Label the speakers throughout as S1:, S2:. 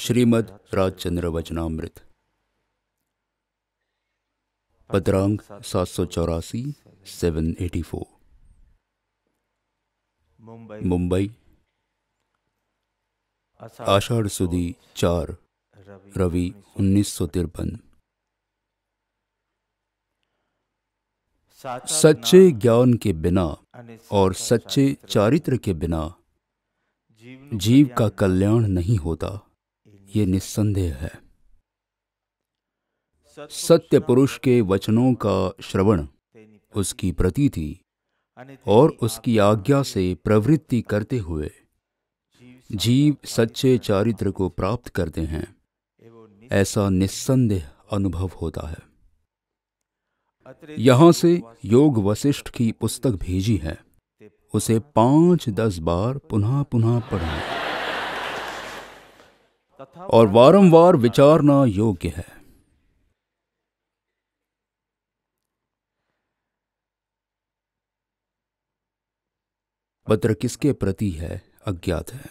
S1: श्रीमद राजचंद्र वचनामृत पत्रांक सात सौ चौरासी seven eighty four Mumbai Ashadh सुदी चार रवि उन्नीस सौ तिरपन सच्चे ज्ञान के बिना और सच्चे चारित्र के बिना जीव का कल्याण नहीं होता ये निस्संदेह है सत्य पुरुष के वचनों का श्रवण उसकी प्रतीति और उसकी आज्ञा से प्रवृत्ति करते हुए जीव सच्चे चारित्र को प्राप्त करते हैं ऐसा निस्संदेह अनुभव होता है यहां से योग वशिष्ठ की पुस्तक भेजी है उसे पांच दस बार पुनः पुनः पढ़ना और वारंवार विचारना योग्य है पत्र किसके प्रति है अज्ञात है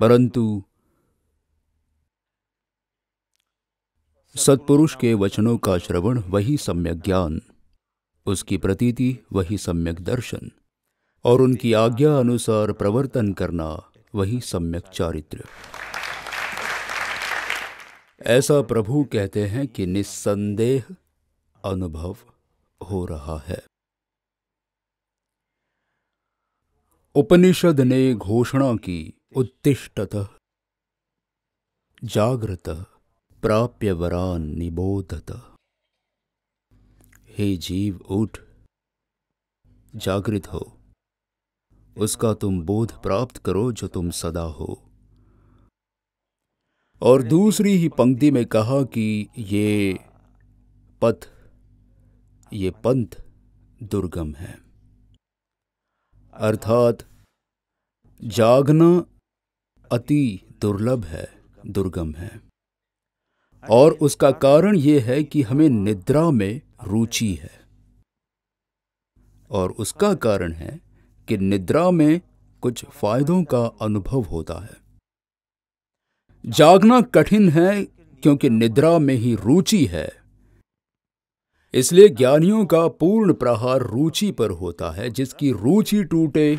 S1: परंतु सत्पुरुष के वचनों का श्रवण वही सम्यक ज्ञान उसकी प्रतीति वही सम्यक दर्शन और उनकी आज्ञा अनुसार प्रवर्तन करना वही सम्यक चारित्र ऐसा प्रभु कहते हैं कि निस्संदेह अनुभव हो रहा है उपनिषद ने घोषणा की उत्तिष्ठत जागृत प्राप्य वरान निबोधत हे जीव उठ जागृत हो उसका तुम बोध प्राप्त करो जो तुम सदा हो और दूसरी ही पंक्ति में कहा कि ये पथ ये पंथ दुर्गम है अर्थात जागना अति दुर्लभ है दुर्गम है और उसका कारण ये है कि हमें निद्रा में रुचि है और उसका कारण है कि निद्रा में कुछ फायदों का अनुभव होता है जागना कठिन है क्योंकि निद्रा में ही रुचि है इसलिए ज्ञानियों का पूर्ण प्रहार रुचि पर होता है जिसकी रुचि टूटे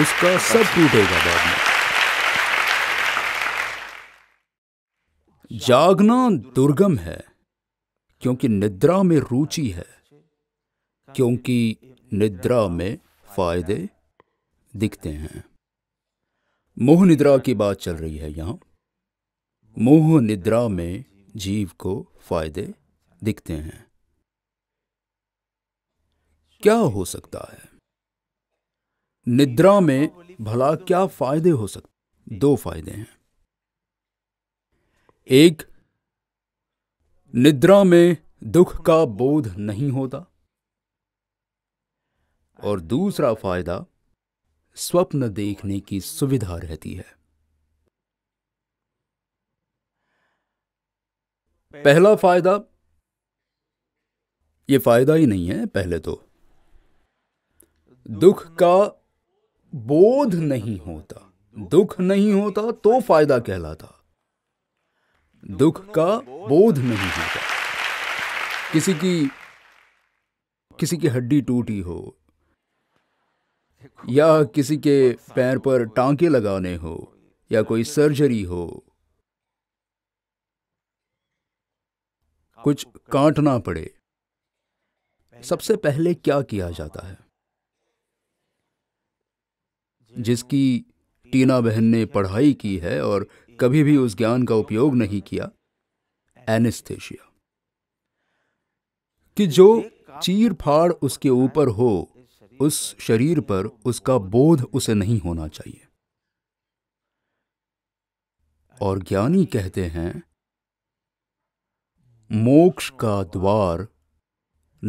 S1: उसका सब टूटेगा बाद में जागना दुर्गम है क्योंकि निद्रा में रुचि है क्योंकि निद्रा में फायदे दिखते हैं मोह निद्रा की बात चल रही है यहां मोह निद्रा में जीव को फायदे दिखते हैं क्या हो सकता है निद्रा में भला क्या फायदे हो सकते दो फायदे हैं एक निद्रा में दुख का बोध नहीं होता और दूसरा फायदा स्वप्न देखने की सुविधा रहती है पहला फायदा ये फायदा ही नहीं है पहले तो दुख का बोध नहीं होता दुख नहीं होता तो फायदा कहलाता दुख का बोध नहीं होता किसी की किसी की हड्डी टूटी हो या किसी के पैर पर टांके लगाने हो या कोई सर्जरी हो कुछ काटना पड़े सबसे पहले क्या किया जाता है जिसकी टीना बहन ने पढ़ाई की है और कभी भी उस ज्ञान का उपयोग नहीं किया एनेस्थेशिया कि जो चीर फाड़ उसके ऊपर हो उस शरीर पर उसका बोध उसे नहीं होना चाहिए और ज्ञानी कहते हैं मोक्ष का द्वार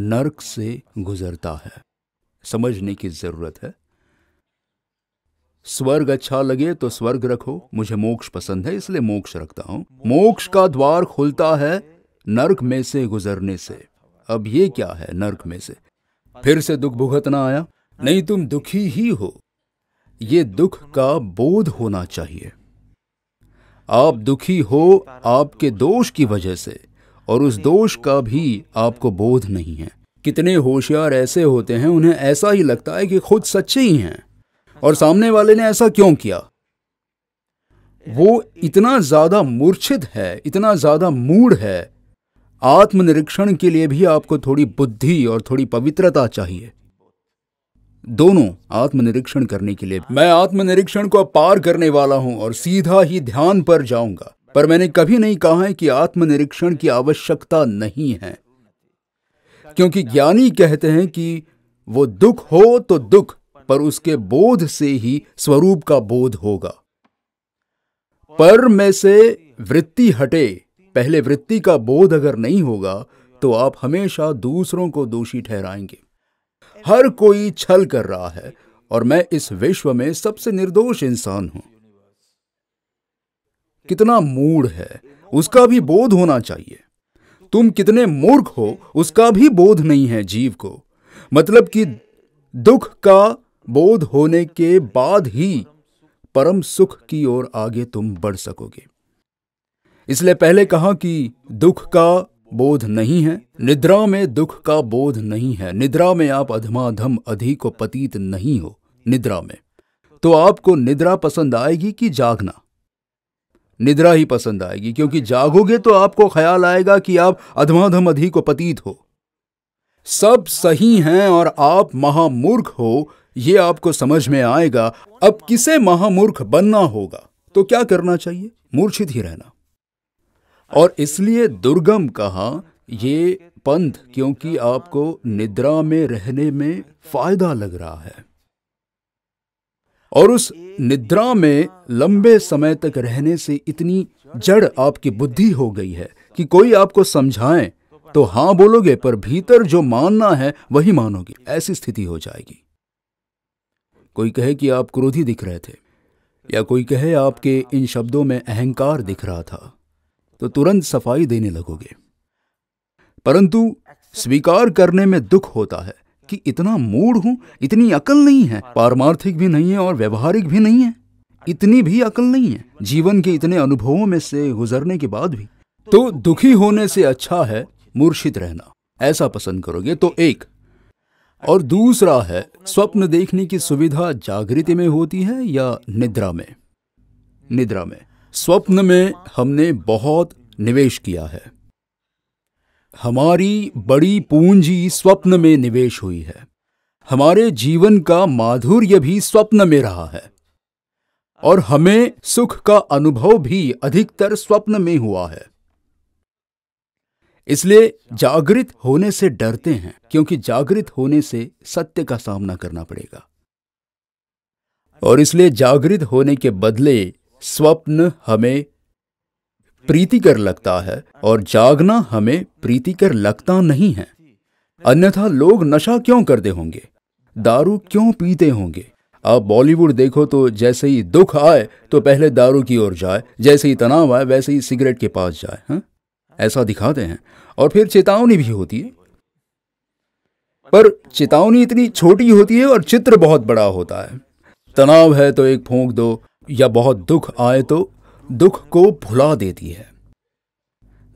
S1: नरक से गुजरता है समझने की जरूरत है स्वर्ग अच्छा लगे तो स्वर्ग रखो मुझे मोक्ष पसंद है इसलिए मोक्ष रखता हूं मोक्ष का द्वार खुलता है नरक में से गुजरने से अब ये क्या है नरक में से फिर से दुख भुगतना आया नहीं तुम दुखी ही हो ये दुख का बोध होना चाहिए आप दुखी हो आपके दोष की वजह से और उस दोष का भी आपको बोध नहीं है कितने होशियार ऐसे होते हैं उन्हें ऐसा ही लगता है कि खुद सच्चे ही हैं और सामने वाले ने ऐसा क्यों किया वो इतना ज्यादा मूर्छित है इतना ज्यादा मूड है आत्मनिरीक्षण के लिए भी आपको थोड़ी बुद्धि और थोड़ी पवित्रता चाहिए दोनों आत्मनिरीक्षण करने के लिए मैं आत्मनिरीक्षण को पार करने वाला हूं और सीधा ही ध्यान पर जाऊंगा पर मैंने कभी नहीं कहा है कि आत्मनिरीक्षण की आवश्यकता नहीं है क्योंकि ज्ञानी कहते हैं कि वो दुख हो तो दुख पर उसके बोध से ही स्वरूप का बोध होगा पर में से वृत्ति हटे पहले वृत्ति का बोध अगर नहीं होगा तो आप हमेशा दूसरों को दोषी ठहराएंगे हर कोई छल कर रहा है और मैं इस विश्व में सबसे निर्दोष इंसान हूं कितना मूड है उसका भी बोध होना चाहिए तुम कितने मूर्ख हो उसका भी बोध नहीं है जीव को मतलब कि दुख का बोध होने के बाद ही परम सुख की ओर आगे तुम बढ़ सकोगे इसलिए पहले कहा कि दुख का बोध नहीं है निद्रा में दुख का बोध नहीं है निद्रा में आप अधमाधम अधिक को पतीत नहीं हो निद्रा में तो आपको निद्रा पसंद आएगी कि जागना निद्रा ही पसंद आएगी क्योंकि जागोगे तो आपको ख्याल आएगा कि आप अधमाधम अधि को पतीत हो सब सही हैं और आप महामूर्ख हो यह आपको समझ में आएगा अब किसे महामूर्ख बनना होगा तो क्या करना चाहिए मूर्छित ही रहना और इसलिए दुर्गम कहा ये पंथ क्योंकि आपको निद्रा में रहने में फायदा लग रहा है और उस निद्रा में लंबे समय तक रहने से इतनी जड़ आपकी बुद्धि हो गई है कि कोई आपको समझाए तो हां बोलोगे पर भीतर जो मानना है वही मानोगे ऐसी स्थिति हो जाएगी कोई कहे कि आप क्रोधी दिख रहे थे या कोई कहे आपके इन शब्दों में अहंकार दिख रहा था तो तुरंत सफाई देने लगोगे परंतु स्वीकार करने में दुख होता है कि इतना मूड हूं इतनी अकल नहीं है पारमार्थिक भी नहीं है और व्यवहारिक भी नहीं है इतनी भी अकल नहीं है जीवन के इतने अनुभवों में से गुजरने के बाद भी तो दुखी होने से अच्छा है मूर्छित रहना ऐसा पसंद करोगे तो एक और दूसरा है स्वप्न देखने की सुविधा जागृति में होती है या निद्रा में निद्रा में स्वप्न में हमने बहुत निवेश किया है हमारी बड़ी पूंजी स्वप्न में निवेश हुई है हमारे जीवन का माधुर्य भी स्वप्न में रहा है और हमें सुख का अनुभव भी अधिकतर स्वप्न में हुआ है इसलिए जागृत होने से डरते हैं क्योंकि जागृत होने से सत्य का सामना करना पड़ेगा और इसलिए जागृत होने के बदले स्वप्न हमें प्रीतिकर लगता है और जागना हमें प्रीतिकर लगता नहीं है अन्यथा लोग नशा क्यों करते होंगे दारू क्यों पीते होंगे आप बॉलीवुड देखो तो जैसे ही दुख आए तो पहले दारू की ओर जाए जैसे ही तनाव आए वैसे ही सिगरेट के पास जाए हा? ऐसा दिखाते हैं और फिर चेतावनी भी होती है पर चेतावनी इतनी छोटी होती है और चित्र बहुत बड़ा होता है तनाव है तो एक फूंक दो या बहुत दुख आए तो दुख को भुला देती है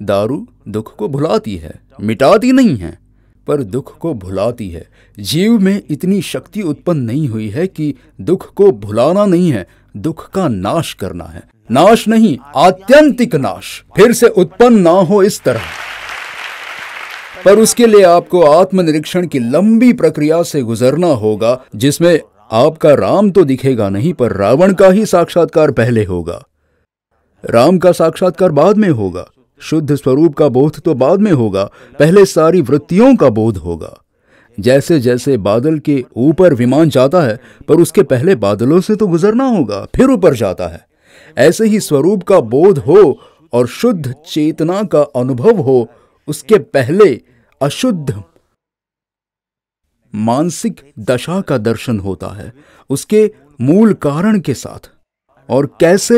S1: दारू दुख को भुलाती है मिटाती नहीं है पर दुख को भुलाती है जीव में इतनी शक्ति उत्पन्न नहीं हुई है कि दुख को भुलाना नहीं है दुख का नाश करना है नाश नहीं आत्यंतिक नाश फिर से उत्पन्न ना हो इस तरह पर उसके लिए आपको आत्मनिरीक्षण की लंबी प्रक्रिया से गुजरना होगा जिसमें आपका राम तो दिखेगा नहीं पर रावण का ही साक्षात्कार पहले होगा राम का साक्षात्कार बाद में होगा शुद्ध स्वरूप का बोध तो बाद में होगा पहले सारी वृत्तियों का बोध होगा जैसे जैसे बादल के ऊपर विमान जाता है पर उसके पहले बादलों से तो गुजरना होगा फिर ऊपर जाता है ऐसे ही स्वरूप का बोध हो और शुद्ध चेतना का अनुभव हो उसके पहले अशुद्ध मानसिक दशा का दर्शन होता है उसके मूल कारण के साथ और कैसे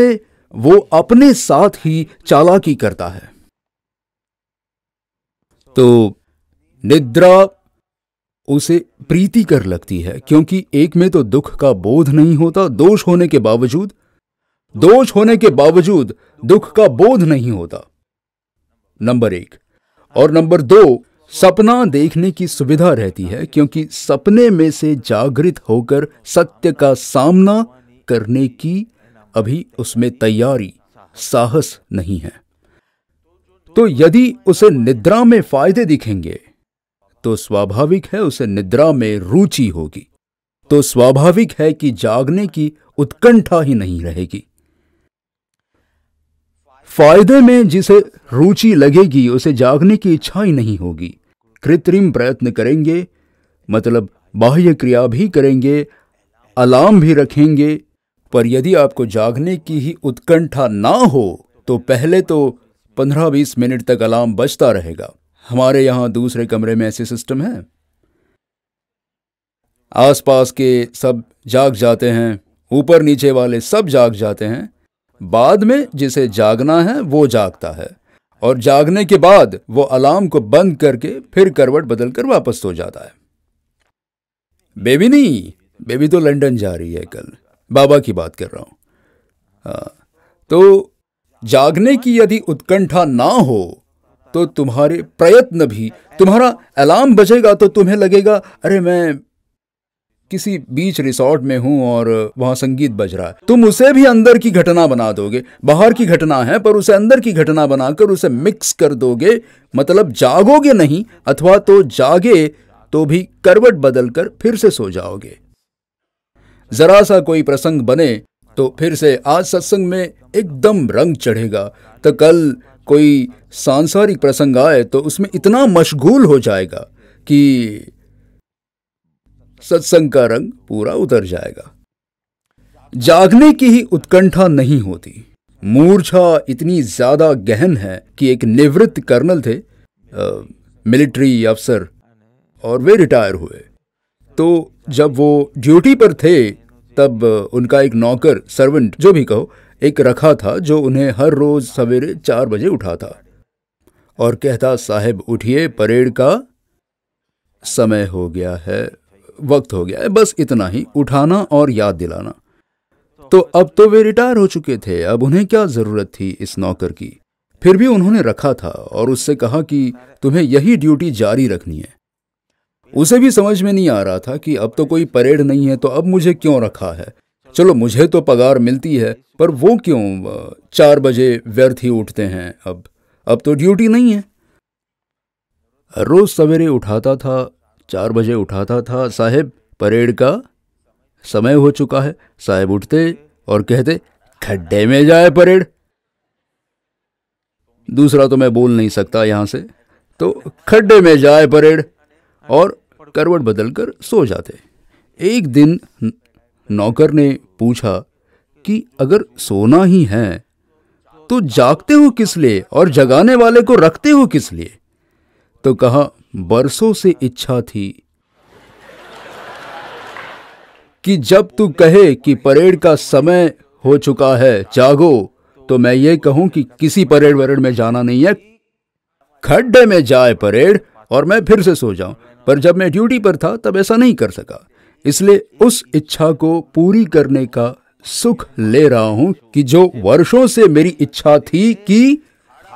S1: वो अपने साथ ही चालाकी करता है तो निद्रा उसे प्रीति कर लगती है क्योंकि एक में तो दुख का बोध नहीं होता दोष होने के बावजूद दोष होने के बावजूद दुख का बोध नहीं होता नंबर एक और नंबर दो सपना देखने की सुविधा रहती है क्योंकि सपने में से जागृत होकर सत्य का सामना करने की अभी उसमें तैयारी साहस नहीं है तो यदि उसे निद्रा में फायदे दिखेंगे तो स्वाभाविक है उसे निद्रा में रुचि होगी तो स्वाभाविक है कि जागने की उत्कंठा ही नहीं रहेगी फायदे में जिसे रुचि लगेगी उसे जागने की इच्छा ही नहीं होगी कृत्रिम प्रयत्न करेंगे मतलब बाह्य क्रिया भी करेंगे अलार्म भी रखेंगे पर यदि आपको जागने की ही उत्कंठा ना हो तो पहले तो 15-20 मिनट तक अलार्म बजता रहेगा हमारे यहां दूसरे कमरे में ऐसे सिस्टम है आसपास के सब जाग जाते हैं ऊपर नीचे वाले सब जाग जाते हैं बाद में जिसे जागना है वो जागता है और जागने के बाद वो अलार्म को बंद करके फिर करवट बदलकर वापस सो जाता है बेबी नहीं बेबी तो लंदन जा रही है कल बाबा की बात कर रहा हूं तो जागने की यदि उत्कंठा ना हो तो तुम्हारे प्रयत्न भी तुम्हारा अलार्म बजेगा तो तुम्हें लगेगा अरे मैं किसी बीच रिसोर्ट में हूँ और वहाँ संगीत बज रहा है तुम उसे भी अंदर की घटना बना दोगे बाहर की घटना है पर उसे अंदर की घटना बनाकर उसे मिक्स कर दोगे मतलब जागोगे नहीं अथवा तो जागे तो भी करवट बदलकर फिर से सो जाओगे जरा सा कोई प्रसंग बने तो फिर से आज सत्संग में एकदम रंग चढ़ेगा तो कल कोई सांसारिक प्रसंग आए तो उसमें इतना मशगूल हो जाएगा कि सत्संग का रंग पूरा उतर जाएगा जागने की ही उत्कंठा नहीं होती मूर्छा इतनी ज्यादा गहन है कि एक निवृत्त कर्नल थे मिलिट्री अफसर और वे रिटायर हुए तो जब वो ड्यूटी पर थे तब उनका एक नौकर सर्वेंट जो भी कहो एक रखा था जो उन्हें हर रोज सवेरे चार बजे उठाता और कहता साहेब उठिए परेड का समय हो गया है वक्त हो गया है बस इतना ही उठाना और याद दिलाना तो अब तो वे रिटायर हो चुके थे अब उन्हें क्या जरूरत थी इस नौकर की फिर भी उन्होंने रखा था और उससे कहा कि तुम्हें यही ड्यूटी जारी रखनी है उसे भी समझ में नहीं आ रहा था कि अब तो कोई परेड नहीं है तो अब मुझे क्यों रखा है चलो मुझे तो पगार मिलती है पर वो क्यों चार बजे व्यर्थ ही उठते हैं अब अब तो ड्यूटी नहीं है रोज सवेरे उठाता था चार बजे उठाता था साहेब परेड का समय हो चुका है साहेब उठते और कहते खड्डे में जाए परेड दूसरा तो मैं बोल नहीं सकता यहाँ से तो खड्डे में जाए परेड और करवट बदल कर सो जाते एक दिन नौकर ने पूछा कि अगर सोना ही है तो जागते हो किस लिए और जगाने वाले को रखते हो किस लिए तो कहा बरसों से इच्छा थी कि जब तू कहे कि परेड का समय हो चुका है जागो तो मैं ये कहूं कि किसी परेड वरेड में जाना नहीं है खड्डे में जाए परेड और मैं फिर से सो जाऊं पर जब मैं ड्यूटी पर था तब ऐसा नहीं कर सका इसलिए उस इच्छा को पूरी करने का सुख ले रहा हूं कि जो वर्षों से मेरी इच्छा थी कि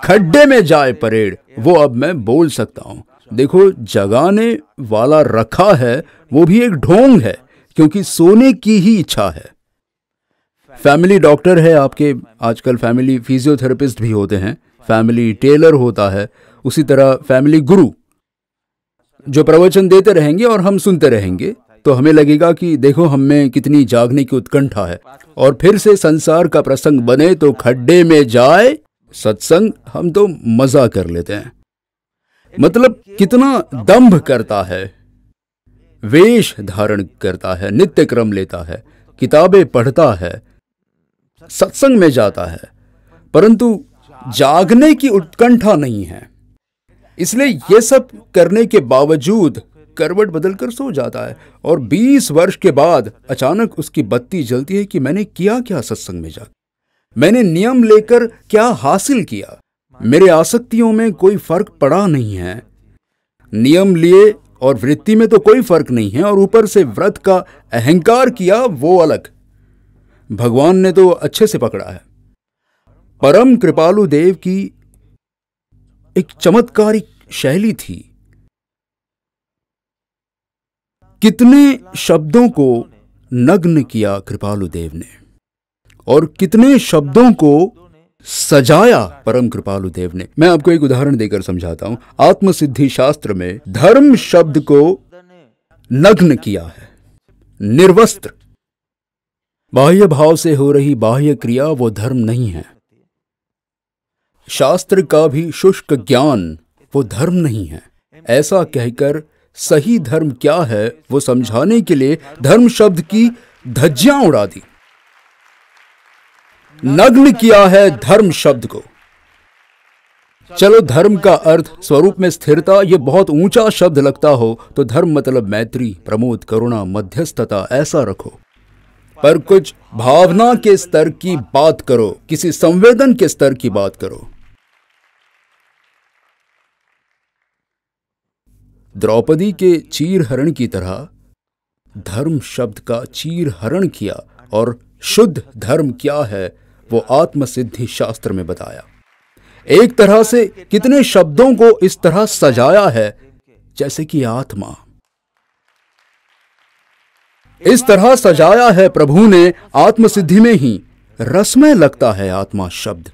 S1: खड्डे में जाए परेड वो अब मैं बोल सकता हूं देखो जगाने वाला रखा है वो भी एक ढोंग है क्योंकि सोने की ही इच्छा है फैमिली डॉक्टर है आपके आजकल फैमिली फिजियोथेरेपिस्ट भी होते हैं फैमिली टेलर होता है उसी तरह फैमिली गुरु जो प्रवचन देते रहेंगे और हम सुनते रहेंगे तो हमें लगेगा कि देखो हम में कितनी जागने की उत्कंठा है और फिर से संसार का प्रसंग बने तो खड्डे में जाए सत्संग हम तो मजा कर लेते हैं मतलब कितना दंभ करता है वेश धारण करता है नित्य क्रम लेता है किताबें पढ़ता है सत्संग में जाता है परंतु जागने की उत्कंठा नहीं है इसलिए ये सब करने के बावजूद करवट बदलकर सो जाता है और 20 वर्ष के बाद अचानक उसकी बत्ती जलती है कि मैंने किया क्या सत्संग में जाकर मैंने नियम लेकर क्या हासिल किया मेरे आसक्तियों में कोई फर्क पड़ा नहीं है नियम लिए और वृत्ति में तो कोई फर्क नहीं है और ऊपर से व्रत का अहंकार किया वो अलग भगवान ने तो अच्छे से पकड़ा है परम कृपालु देव की एक चमत्कारिक शैली थी कितने शब्दों को नग्न किया कृपालु देव ने और कितने शब्दों को सजाया परम कृपालु देव ने मैं आपको एक उदाहरण देकर समझाता हूं आत्मसिद्धि शास्त्र में धर्म शब्द को नग्न किया है निर्वस्त्र बाह्य भाव से हो रही बाह्य क्रिया वो धर्म नहीं है शास्त्र का भी शुष्क ज्ञान वो धर्म नहीं है ऐसा कहकर सही धर्म क्या है वो समझाने के लिए धर्म शब्द की धज्जियां उड़ा दी नग्न किया है धर्म शब्द को चलो धर्म का अर्थ स्वरूप में स्थिरता ये बहुत ऊंचा शब्द लगता हो तो धर्म मतलब मैत्री प्रमोद करुणा मध्यस्थता ऐसा रखो पर कुछ भावना के स्तर की बात करो किसी संवेदन के स्तर की बात करो द्रौपदी के चीरहरण की तरह धर्म शब्द का चीरहरण किया और शुद्ध धर्म क्या है वो आत्मसिद्धि शास्त्र में बताया एक तरह से कितने शब्दों को इस तरह सजाया है जैसे कि आत्मा इस तरह सजाया है प्रभु ने आत्मसिद्धि में ही रसमय लगता है आत्मा शब्द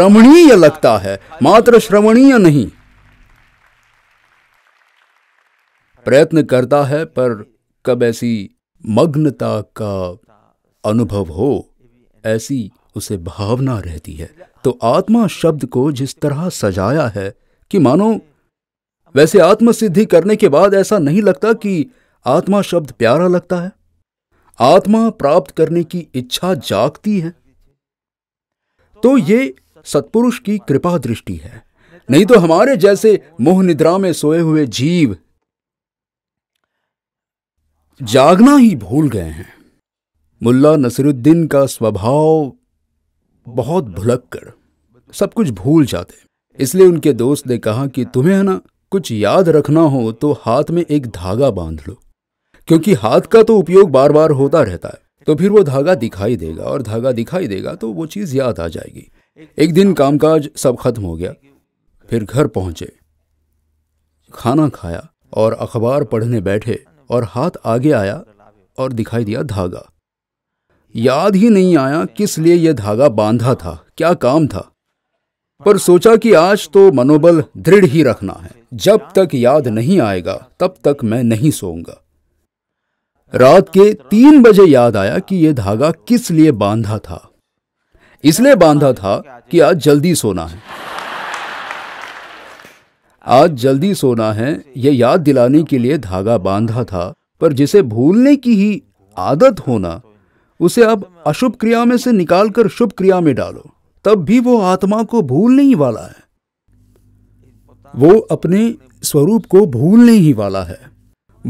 S1: रमणीय लगता है मात्र श्रवणीय नहीं प्रयत्न करता है पर कब ऐसी मग्नता का अनुभव हो ऐसी उसे भावना रहती है तो आत्मा शब्द को जिस तरह सजाया है कि मानो वैसे आत्मसिद्धि करने के बाद ऐसा नहीं लगता कि आत्मा शब्द प्यारा लगता है आत्मा प्राप्त करने की इच्छा जागती है तो ये सत्पुरुष की कृपा दृष्टि है नहीं तो हमारे जैसे मोह निद्रा में सोए हुए जीव जागना ही भूल गए हैं मुल्ला नसरुद्दीन का स्वभाव बहुत भुलक कर सब कुछ भूल जाते इसलिए उनके दोस्त ने कहा कि तुम्हें है ना कुछ याद रखना हो तो हाथ में एक धागा बांध लो क्योंकि हाथ का तो उपयोग बार बार होता रहता है तो फिर वो धागा दिखाई देगा और धागा दिखाई देगा तो वो चीज़ याद आ जाएगी एक दिन कामकाज सब खत्म हो गया फिर घर पहुंचे खाना खाया और अखबार पढ़ने बैठे और हाथ आगे आया और दिखाई दिया धागा याद ही नहीं आया किस लिए यह धागा बांधा था क्या काम था पर सोचा कि आज तो मनोबल दृढ़ ही रखना है जब तक याद नहीं आएगा तब तक मैं नहीं सोऊंगा रात के तीन बजे याद आया कि यह धागा किस लिए बांधा था इसलिए बांधा था कि आज जल्दी सोना है आज जल्दी सोना है यह याद दिलाने के लिए धागा बांधा था पर जिसे भूलने की ही आदत होना उसे अब अशुभ क्रिया में से निकालकर शुभ क्रिया में डालो तब भी वो आत्मा को भूल नहीं वाला है वो अपने स्वरूप को भूलने ही वाला है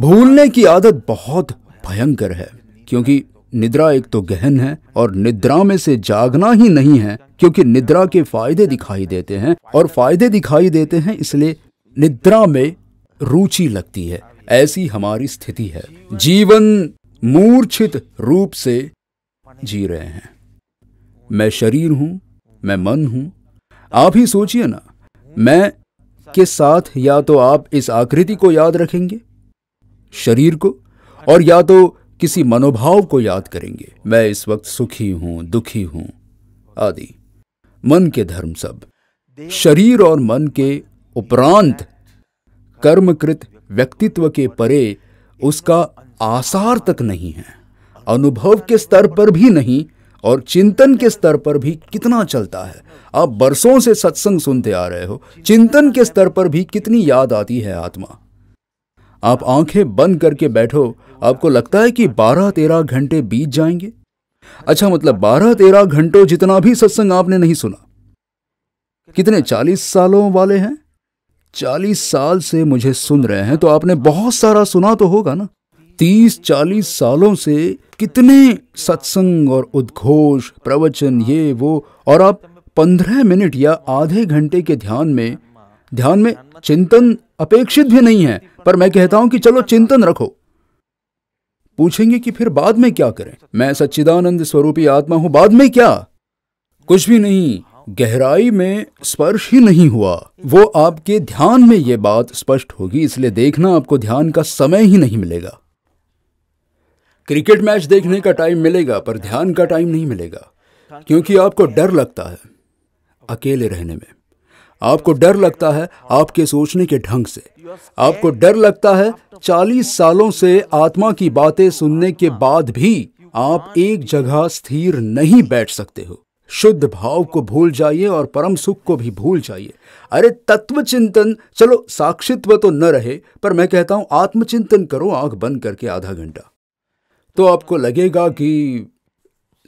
S1: भूलने की आदत बहुत भयंकर है क्योंकि निद्रा एक तो गहन है और निद्रा में से जागना ही नहीं है क्योंकि निद्रा के फायदे दिखाई देते हैं और फायदे दिखाई देते हैं इसलिए निद्रा में रुचि लगती है ऐसी हमारी स्थिति है जीवन मूर्छित रूप से जी रहे हैं मैं शरीर हूं मैं मन हूं आप ही सोचिए ना मैं के साथ या तो आप इस आकृति को याद रखेंगे शरीर को और या तो किसी मनोभाव को याद करेंगे मैं इस वक्त सुखी हूं दुखी हूं आदि मन के धर्म सब शरीर और मन के उपरांत कर्मकृत व्यक्तित्व के परे उसका आसार तक नहीं है अनुभव के स्तर पर भी नहीं और चिंतन के स्तर पर भी कितना चलता है आप बरसों से सत्संग सुनते आ रहे हो चिंतन के स्तर पर भी कितनी याद आती है आत्मा आप आंखें बंद करके बैठो आपको लगता है कि बारह तेरह घंटे बीत जाएंगे अच्छा मतलब बारह तेरह घंटों जितना भी सत्संग आपने नहीं सुना कितने चालीस सालों वाले हैं चालीस साल से मुझे सुन रहे हैं तो आपने बहुत सारा सुना तो होगा ना तीस चालीस सालों से कितने सत्संग और उद्घोष प्रवचन ये वो और आप पंद्रह मिनट या आधे घंटे के ध्यान में ध्यान में चिंतन अपेक्षित भी नहीं है पर मैं कहता हूं कि चलो चिंतन रखो पूछेंगे कि फिर बाद में क्या करें मैं सच्चिदानंद स्वरूपी आत्मा हूं बाद में क्या कुछ भी नहीं गहराई में स्पर्श ही नहीं हुआ वो आपके ध्यान में ये बात स्पष्ट होगी इसलिए देखना आपको ध्यान का समय ही नहीं मिलेगा क्रिकेट मैच देखने का टाइम मिलेगा पर ध्यान का टाइम नहीं मिलेगा क्योंकि आपको डर लगता है अकेले रहने में आपको डर लगता है आपके सोचने के ढंग से आपको डर लगता है चालीस सालों से आत्मा की बातें सुनने के बाद भी आप एक जगह स्थिर नहीं बैठ सकते हो शुद्ध भाव को भूल जाइए और परम सुख को भी भूल जाइए अरे तत्व चिंतन चलो साक्षित्व तो न रहे पर मैं कहता हूं आत्मचिंतन करो आंख बंद करके आधा घंटा तो आपको लगेगा कि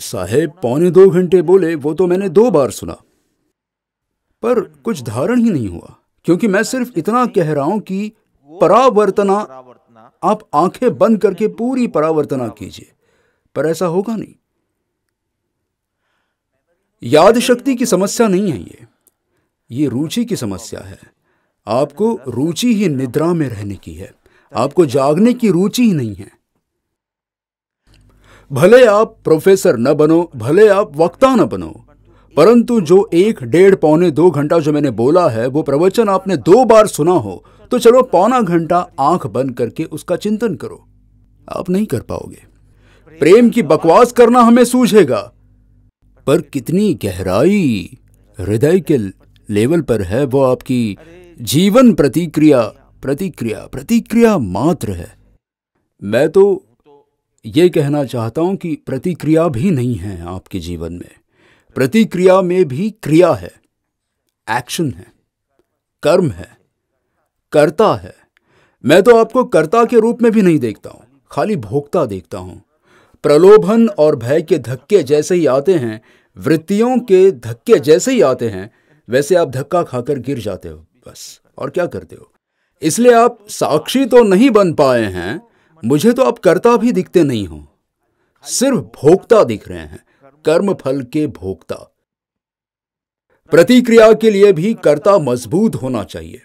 S1: साहेब पौने दो घंटे बोले वो तो मैंने दो बार सुना पर कुछ धारण ही नहीं हुआ क्योंकि मैं सिर्फ इतना कह रहा हूं कि परावर्तना आप आंखें बंद करके पूरी परावर्तना कीजिए पर ऐसा होगा नहीं याद शक्ति की समस्या नहीं है ये ये रुचि की समस्या है आपको रुचि ही निद्रा में रहने की है आपको जागने की रुचि ही नहीं है भले आप प्रोफेसर न बनो भले आप वक्ता न बनो परंतु जो एक डेढ़ पौने दो घंटा जो मैंने बोला है वो प्रवचन आपने दो बार सुना हो तो चलो पौना घंटा आंख बंद करके उसका चिंतन करो आप नहीं कर पाओगे प्रेम की बकवास करना हमें सूझेगा पर कितनी गहराई हृदय के लेवल पर है वो आपकी जीवन प्रतिक्रिया प्रतिक्रिया प्रतिक्रिया मात्र है मैं तो ये कहना चाहता हूं कि प्रतिक्रिया भी नहीं है आपके जीवन में प्रतिक्रिया में भी क्रिया है एक्शन है कर्म है कर्ता है मैं तो आपको कर्ता के रूप में भी नहीं देखता हूं खाली भोक्ता देखता हूं प्रलोभन और भय के धक्के जैसे ही आते हैं वृत्तियों के धक्के जैसे ही आते हैं वैसे आप धक्का खाकर गिर जाते हो बस और क्या करते हो इसलिए आप साक्षी तो नहीं बन पाए हैं मुझे तो आप कर्ता भी दिखते नहीं हो सिर्फ भोक्ता दिख रहे हैं कर्म फल के भोक्ता प्रतिक्रिया के लिए भी कर्ता मजबूत होना चाहिए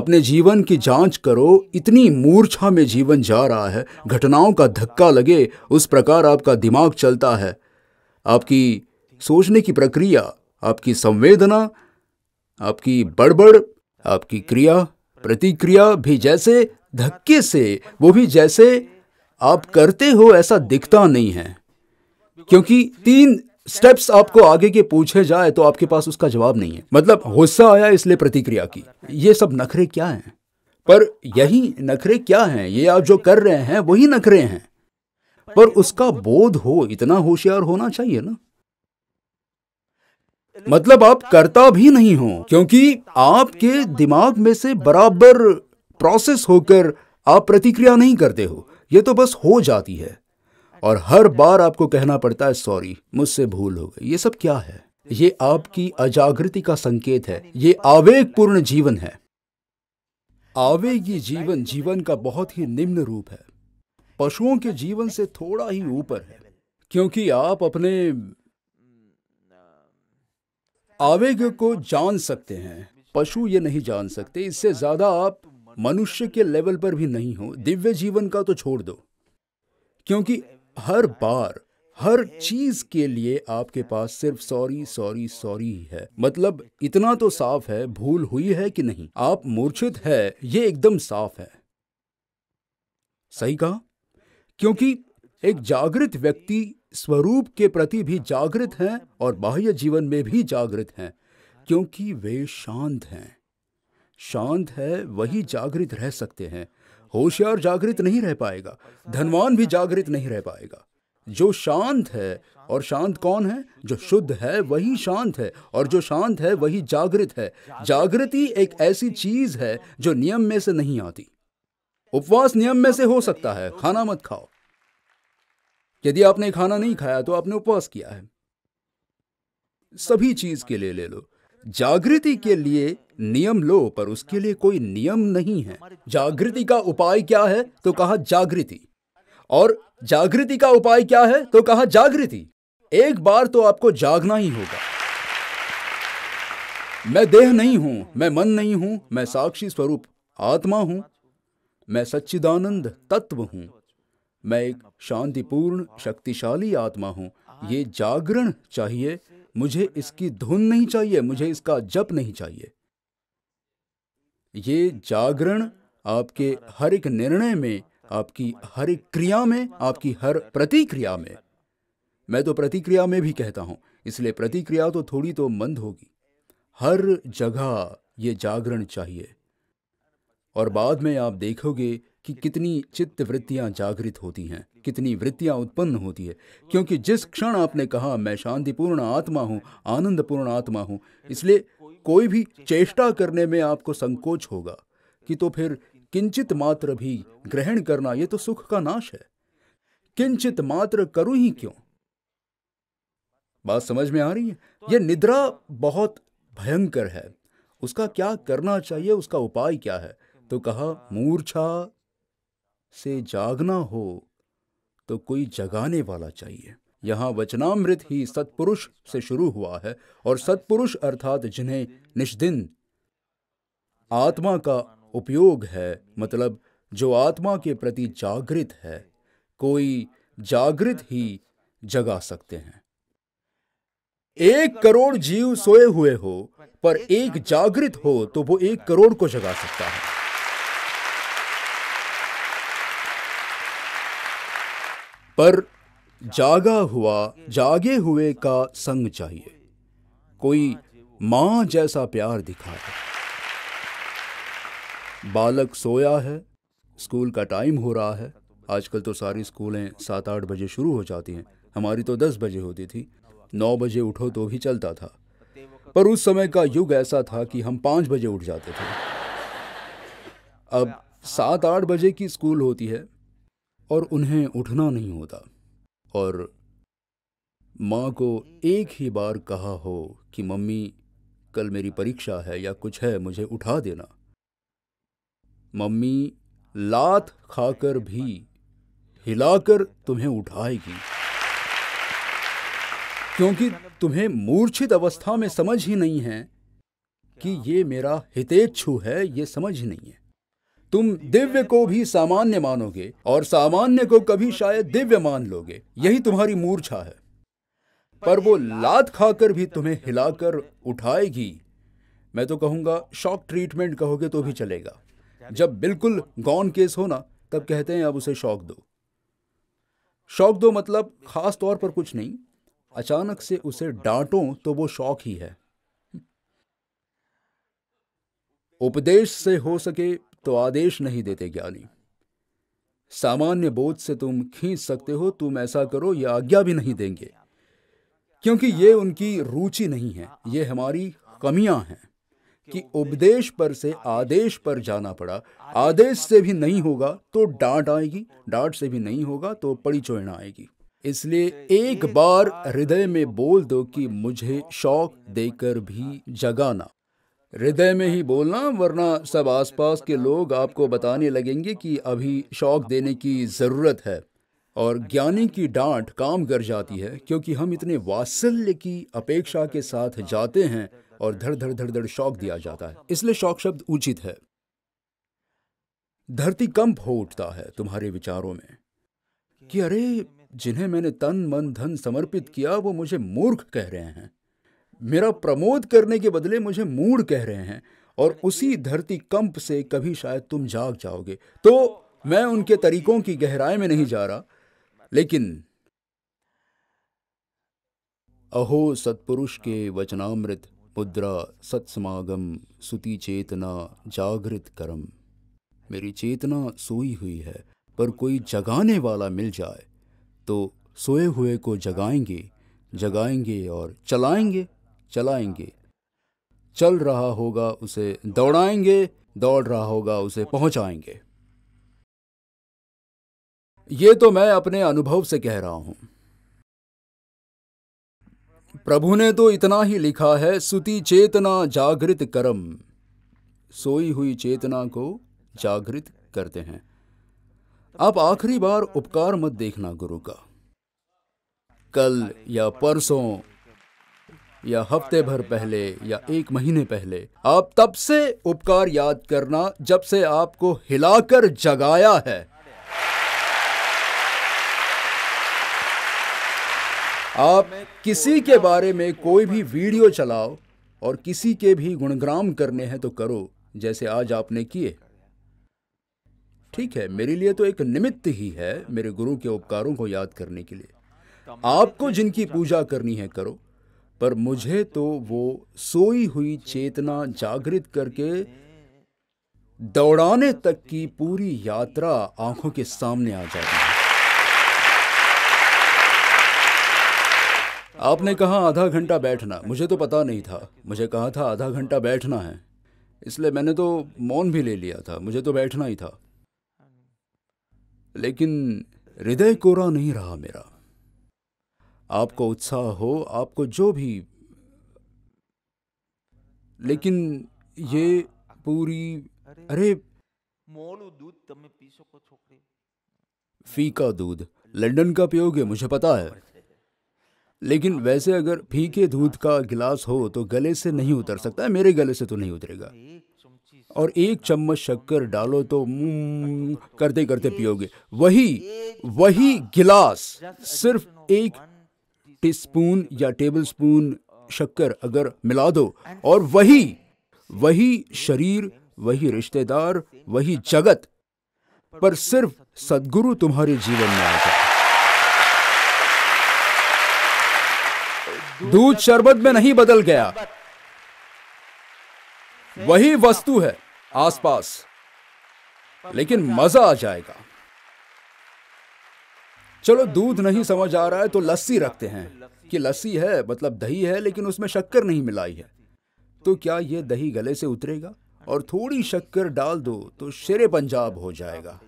S1: अपने जीवन की जांच करो इतनी मूर्छा में जीवन जा रहा है घटनाओं का धक्का लगे उस प्रकार आपका दिमाग चलता है आपकी सोचने की प्रक्रिया आपकी संवेदना आपकी बड़बड़ आपकी क्रिया प्रतिक्रिया भी जैसे धक्के से वो भी जैसे आप करते हो ऐसा दिखता नहीं है क्योंकि तीन स्टेप्स आपको आगे के पूछे जाए तो आपके पास उसका जवाब नहीं है मतलब गुस्सा आया इसलिए प्रतिक्रिया की ये सब नखरे क्या हैं पर यही नखरे क्या हैं ये आप जो कर रहे हैं वही नखरे हैं पर उसका बोध हो इतना होशियार होना चाहिए ना मतलब आप करता भी नहीं हो क्योंकि आपके दिमाग में से बराबर प्रोसेस होकर आप प्रतिक्रिया नहीं करते हो ये तो बस हो जाती है और हर बार आपको कहना पड़ता है सॉरी मुझसे भूल हो गई ये सब क्या है ये आपकी अजागृति का संकेत है ये आवेगपूर्ण जीवन है ये जीवन जीवन का बहुत ही निम्न रूप है पशुओं के जीवन से थोड़ा ही ऊपर है क्योंकि आप अपने आवेग को जान सकते हैं पशु ये नहीं जान सकते इससे ज्यादा आप मनुष्य के लेवल पर भी नहीं हो दिव्य जीवन का तो छोड़ दो क्योंकि हर बार हर चीज के लिए आपके पास सिर्फ सॉरी सॉरी सॉरी ही है मतलब इतना तो साफ है भूल हुई है कि नहीं आप मूर्छित है ये एकदम साफ है सही कहा क्योंकि एक जागृत व्यक्ति स्वरूप के प्रति भी जागृत है और बाह्य जीवन में भी जागृत है क्योंकि वे शांत हैं शांत है वही जागृत रह सकते हैं होशियार जागृत नहीं रह पाएगा धनवान भी जागृत नहीं रह पाएगा जो शांत है और शांत कौन है जो शुद्ध है वही शांत है और जो शांत है वही जागृत है जागृति एक ऐसी चीज है जो नियम में से नहीं आती उपवास नियम में से हो सकता है खाना मत खाओ यदि आपने खाना नहीं खाया तो आपने उपवास किया है सभी चीज के लिए ले लो जागृति के लिए नियम लो पर उसके लिए कोई नियम नहीं है जागृति का उपाय क्या है तो कहा जागृति और जागृति का उपाय क्या है तो कहा जागृति एक बार तो आपको जागना ही होगा मैं देह नहीं हूं मैं मन नहीं हूं मैं साक्षी स्वरूप आत्मा हूं मैं सच्चिदानंद तत्व हूं मैं एक शांतिपूर्ण शक्तिशाली आत्मा हूं ये जागरण चाहिए मुझे इसकी धुन नहीं चाहिए मुझे इसका जप नहीं चाहिए ये जागरण आपके हर एक निर्णय में आपकी हर एक क्रिया में आपकी हर प्रतिक्रिया में मैं तो प्रतिक्रिया में भी कहता हूं इसलिए प्रतिक्रिया तो थोड़ी तो मंद होगी हर जगह ये जागरण चाहिए और बाद में आप देखोगे कि कितनी चित्त वृत्तियां जागृत होती हैं कितनी वृत्तियां उत्पन्न होती है क्योंकि जिस क्षण आपने कहा मैं शांतिपूर्ण आत्मा हूं आनंदपूर्ण आत्मा हूं इसलिए कोई भी चेष्टा करने में आपको संकोच होगा कि तो फिर किंचित मात्र भी ग्रहण करना ये तो सुख का नाश है किंचित मात्र करूं ही क्यों बात समझ में आ रही है यह निद्रा बहुत भयंकर है उसका क्या करना चाहिए उसका उपाय क्या है तो कहा मूर्छा से जागना हो तो कोई जगाने वाला चाहिए यहाँ वचनामृत ही सत्पुरुष से शुरू हुआ है और सत्पुरुष अर्थात जिन्हें निष्दिन आत्मा का उपयोग है मतलब जो आत्मा के प्रति जागृत है कोई जागृत ही जगा सकते हैं एक करोड़ जीव सोए हुए हो पर एक जागृत हो तो वो एक करोड़ को जगा सकता है पर जागा हुआ जागे हुए का संग चाहिए कोई माँ जैसा प्यार दिखाए बालक सोया है स्कूल का टाइम हो रहा है आजकल तो सारी स्कूलें सात आठ बजे शुरू हो जाती हैं हमारी तो दस बजे होती थी नौ बजे उठो तो भी चलता था पर उस समय का युग ऐसा था कि हम पाँच बजे उठ जाते थे अब सात आठ बजे की स्कूल होती है और उन्हें उठना नहीं होता और माँ को एक ही बार कहा हो कि मम्मी कल मेरी परीक्षा है या कुछ है मुझे उठा देना मम्मी लात खाकर भी हिलाकर तुम्हें उठाएगी क्योंकि तुम्हें मूर्छित अवस्था में समझ ही नहीं है कि ये मेरा हितेच्छु है ये समझ ही नहीं है तुम दिव्य को भी सामान्य मानोगे और सामान्य को कभी शायद दिव्य मान लोगे यही तुम्हारी मूर्छा है पर वो लात खाकर भी तुम्हें हिलाकर उठाएगी मैं तो कहूंगा शॉक ट्रीटमेंट कहोगे तो भी चलेगा जब बिल्कुल गॉन केस हो ना तब कहते हैं अब उसे शौक दो शौक दो मतलब खास तौर पर कुछ नहीं अचानक से उसे डांटो तो वो शौक ही है उपदेश से हो सके तो आदेश नहीं देते ज्ञानी सामान्य बोध से तुम खींच सकते हो तुम ऐसा करो ये आज्ञा भी नहीं देंगे क्योंकि ये उनकी रुचि नहीं है ये हमारी कमियां हैं कि उपदेश पर से आदेश पर जाना पड़ा आदेश से भी नहीं होगा तो डांट आएगी डांट से भी नहीं होगा तो पड़ी चोड़ना आएगी इसलिए एक बार हृदय में बोल दो कि मुझे शौक देकर भी जगाना हृदय में ही बोलना वरना सब आसपास के लोग आपको बताने लगेंगे कि अभी शौक देने की ज़रूरत है और ज्ञानी की डांट काम कर जाती है क्योंकि हम इतने वात्सल्य की अपेक्षा के साथ जाते हैं और धड़ धड़ धड़ धड़ शौक दिया जाता है इसलिए शौक शब्द उचित है धरती कंप हो उठता है तुम्हारे विचारों में कि अरे जिन्हें मैंने तन मन धन समर्पित किया वो मुझे मूर्ख कह रहे हैं मेरा प्रमोद करने के बदले मुझे मूड कह रहे हैं और उसी धरती कंप से कभी शायद तुम जाग जाओगे तो मैं उनके तरीकों की गहराई में नहीं जा रहा लेकिन अहो सत्पुरुष के वचनामृत मुद्रा सत्समागम सुति चेतना जागृत कर्म मेरी चेतना सोई हुई है पर कोई जगाने वाला मिल जाए तो सोए हुए को जगाएंगे जगाएंगे और चलाएंगे चलाएंगे चल रहा होगा उसे दौड़ाएंगे दौड़ रहा होगा उसे पहुंचाएंगे ये तो मैं अपने अनुभव से कह रहा हूं प्रभु ने तो इतना ही लिखा है सुति चेतना जागृत कर्म सोई हुई चेतना को जागृत करते हैं आप आखिरी बार उपकार मत देखना गुरु का कल या परसों या हफ्ते भर पहले या एक महीने पहले आप तब से उपकार याद करना जब से आपको हिलाकर जगाया है आप किसी के बारे में कोई भी वीडियो चलाओ और किसी के भी गुणग्राम करने हैं तो करो जैसे आज आपने किए ठीक है मेरे लिए तो एक निमित्त ही है मेरे गुरु के उपकारों को याद करने के लिए आपको जिनकी पूजा करनी है करो पर मुझे तो वो सोई हुई चेतना जागृत करके दौड़ाने तक की पूरी यात्रा आंखों के सामने आ जाती है आपने कहा आधा घंटा बैठना मुझे तो पता नहीं था मुझे कहा था आधा घंटा बैठना है इसलिए मैंने तो मौन भी ले लिया था मुझे तो बैठना ही था लेकिन हृदय कोरा नहीं रहा मेरा आपको उत्साह हो आपको जो भी लेकिन ये हाँ। पूरी अरे फीका दूध लंदन का पियोगे मुझे पता है लेकिन वैसे अगर फीके दूध का गिलास हो तो गले से हाँ, नहीं उतर हाँ, सकता मेरे गले से तो नहीं उतरेगा और एक चम्मच शक्कर डालो तो करते हम्म, करते पियोगे वही वही गिलास सिर्फ एक टीस्पून या टेबलस्पून शक्कर अगर मिला दो और वही वही शरीर वही रिश्तेदार वही जगत पर सिर्फ सदगुरु तुम्हारे जीवन में आ जाए दूध शरबत में नहीं बदल गया वही वस्तु है आसपास लेकिन मजा आ जाएगा चलो दूध नहीं समझ आ रहा है तो लस्सी रखते हैं कि लस्सी है मतलब दही है लेकिन उसमें शक्कर नहीं मिलाई है तो क्या ये दही गले से उतरेगा और थोड़ी शक्कर डाल दो तो शेरे पंजाब हो जाएगा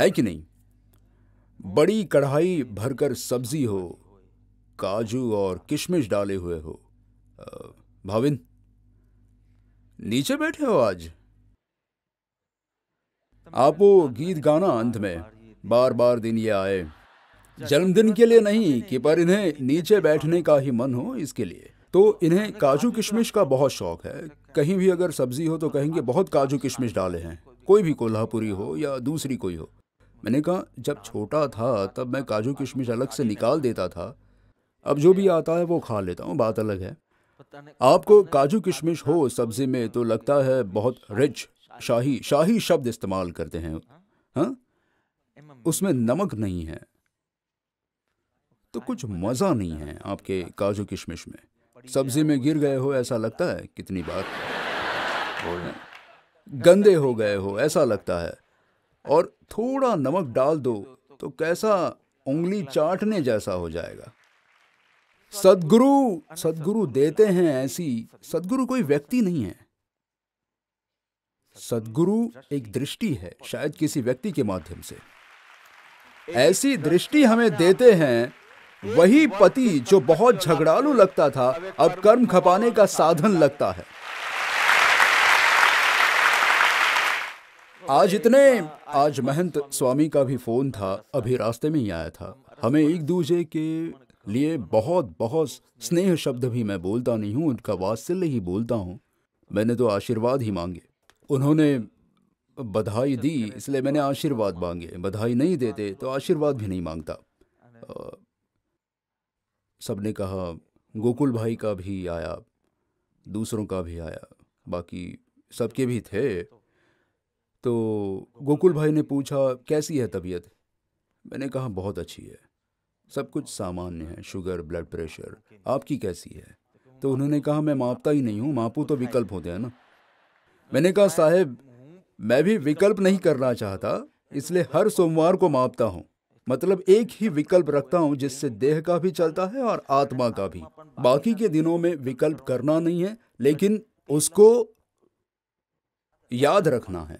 S1: है कि नहीं बड़ी कढ़ाई भरकर सब्जी हो काजू और किशमिश डाले हुए हो भाविन नीचे बैठे हो आज आप वो गीत गाना अंत में बार बार दिन ये आए जन्मदिन के लिए नहीं कि पर इन्हें नीचे बैठने का ही मन हो इसके लिए तो इन्हें काजू किशमिश का बहुत शौक है कहीं भी अगर सब्जी हो तो कहेंगे बहुत काजू किशमिश डाले हैं कोई भी कोल्हापुरी हो या दूसरी कोई हो मैंने कहा जब छोटा था तब मैं काजू किशमिश अलग से निकाल देता था अब जो भी आता है वो खा लेता हूँ बात अलग है आपको काजू किशमिश हो सब्जी में तो लगता है बहुत रिच शाही शाही शब्द इस्तेमाल करते हैं हाँ? हाँ? उसमें नमक नहीं है तो कुछ मज़ा नहीं है आपके काजू किशमिश में सब्जी में गिर गए हो ऐसा लगता है कितनी बार गंदे हो गए हो ऐसा लगता है और थोड़ा नमक डाल दो तो, तो, तो, तो कैसा उंगली चाटने जैसा हो जाएगा सदगुरु सदगुरु देते हैं ऐसी सदगुरु कोई व्यक्ति नहीं है सदगुरु एक दृष्टि है शायद किसी व्यक्ति के माध्यम से ऐसी दृष्टि हमें देते हैं वही पति जो बहुत झगड़ालू लगता था अब कर्म खपाने का साधन लगता है आज इतने आज महंत स्वामी का भी फोन था अभी रास्ते में ही आया था हमें एक दूसरे के लिए बहुत बहुत स्नेह शब्द भी मैं बोलता नहीं हूँ उनका वात्सल्य ही बोलता हूँ मैंने तो आशीर्वाद ही मांगे उन्होंने बधाई दी अच्छा, अच्छा। इसलिए मैंने आशीर्वाद मांगे बधाई नहीं देते तो आशीर्वाद भी नहीं मांगता सब ने कहा गोकुल भाई का भी आया दूसरों का भी आया बाकी सबके भी थे तो गोकुल भाई ने पूछा कैसी है तबीयत मैंने कहा बहुत अच्छी है सब कुछ सामान्य है शुगर ब्लड प्रेशर आपकी कैसी है तो उन्होंने कहा मैं तो मापता ही नहीं हूँ मापू तो, तो विकल्प होते हैं ना मैंने कहा साहेब मैं भी विकल्प नहीं करना चाहता इसलिए हर सोमवार को मापता हूँ मतलब एक ही विकल्प रखता हूँ जिससे देह का भी चलता है और आत्मा का भी बाकी के दिनों में विकल्प करना नहीं है लेकिन उसको याद रखना है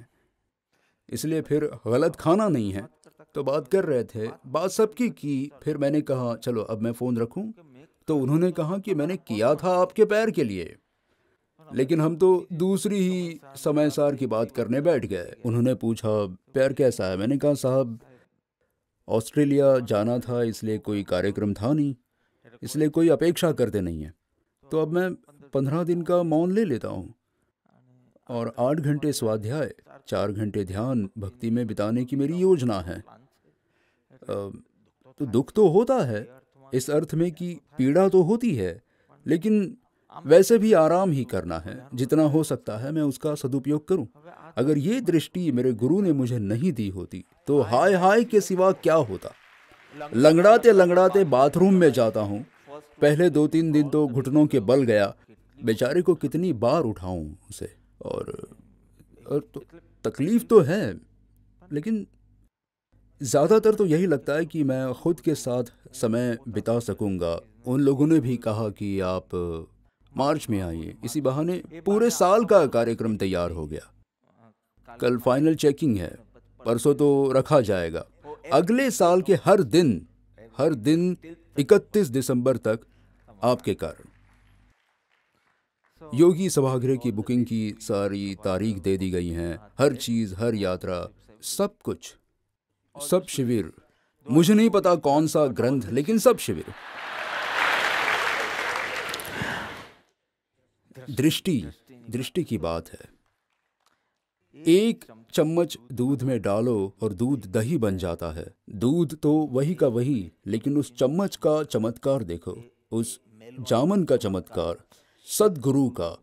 S1: इसलिए फिर गलत खाना नहीं है तो बात कर रहे थे बात सबकी की फिर मैंने कहा चलो अब मैं फ़ोन रखूं तो उन्होंने कहा कि मैंने किया था आपके पैर के लिए लेकिन हम तो दूसरी ही समय सार की बात करने बैठ गए उन्होंने पूछा प्यार कैसा है मैंने कहा साहब ऑस्ट्रेलिया जाना था इसलिए कोई कार्यक्रम था नहीं इसलिए कोई अपेक्षा करते नहीं है तो अब मैं पंद्रह दिन का मौन ले लेता हूँ और आठ घंटे स्वाध्याय चार घंटे ध्यान भक्ति में बिताने की मेरी योजना है तो दुख तो होता है इस अर्थ में कि पीड़ा तो होती है लेकिन वैसे भी आराम ही करना है जितना हो सकता है मैं उसका सदुपयोग करूं। अगर ये दृष्टि मेरे गुरु ने मुझे नहीं दी होती तो हाय हाय के सिवा क्या होता लंगड़ाते लंगड़ाते बाथरूम में जाता हूं पहले दो तीन दिन तो घुटनों के बल गया बेचारे को कितनी बार उठाऊं उसे और, और तो, तकलीफ तो है लेकिन ज़्यादातर तो यही लगता है कि मैं खुद के साथ समय बिता सकूंगा उन लोगों ने भी कहा कि आप मार्च में आइए इसी बहाने पूरे साल का कार्यक्रम तैयार हो गया कल फाइनल चेकिंग है परसों तो रखा जाएगा अगले साल के हर दिन हर दिन 31 दिसंबर तक आपके कारण योगी सभागृह की बुकिंग की सारी तारीख दे दी गई हैं हर चीज हर यात्रा सब कुछ सब शिविर मुझे नहीं पता कौन सा ग्रंथ लेकिन सब शिविर दृष्टि दृष्टि की बात है एक चम्मच दूध में डालो और दूध दही बन जाता है दूध तो वही का वही लेकिन उस चम्मच का चमत्कार देखो उस जामन का चमत्कार सदगुरु का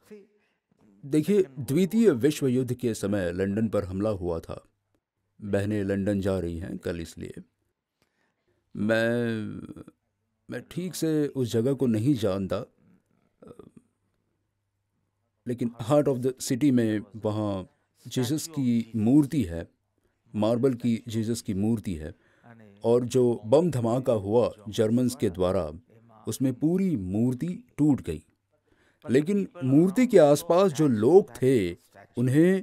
S1: देखिए द्वितीय विश्व युद्ध के समय लंदन पर हमला हुआ था बहनें लंदन जा रही हैं कल इसलिए मैं मैं ठीक से उस जगह को नहीं जानता लेकिन हार्ट ऑफ द सिटी में वहाँ जीसस की मूर्ति है मार्बल की जीसस की मूर्ति है और जो बम धमाका हुआ जर्मन्स के द्वारा उसमें पूरी मूर्ति टूट गई लेकिन मूर्ति के आसपास जो लोग थे उन्हें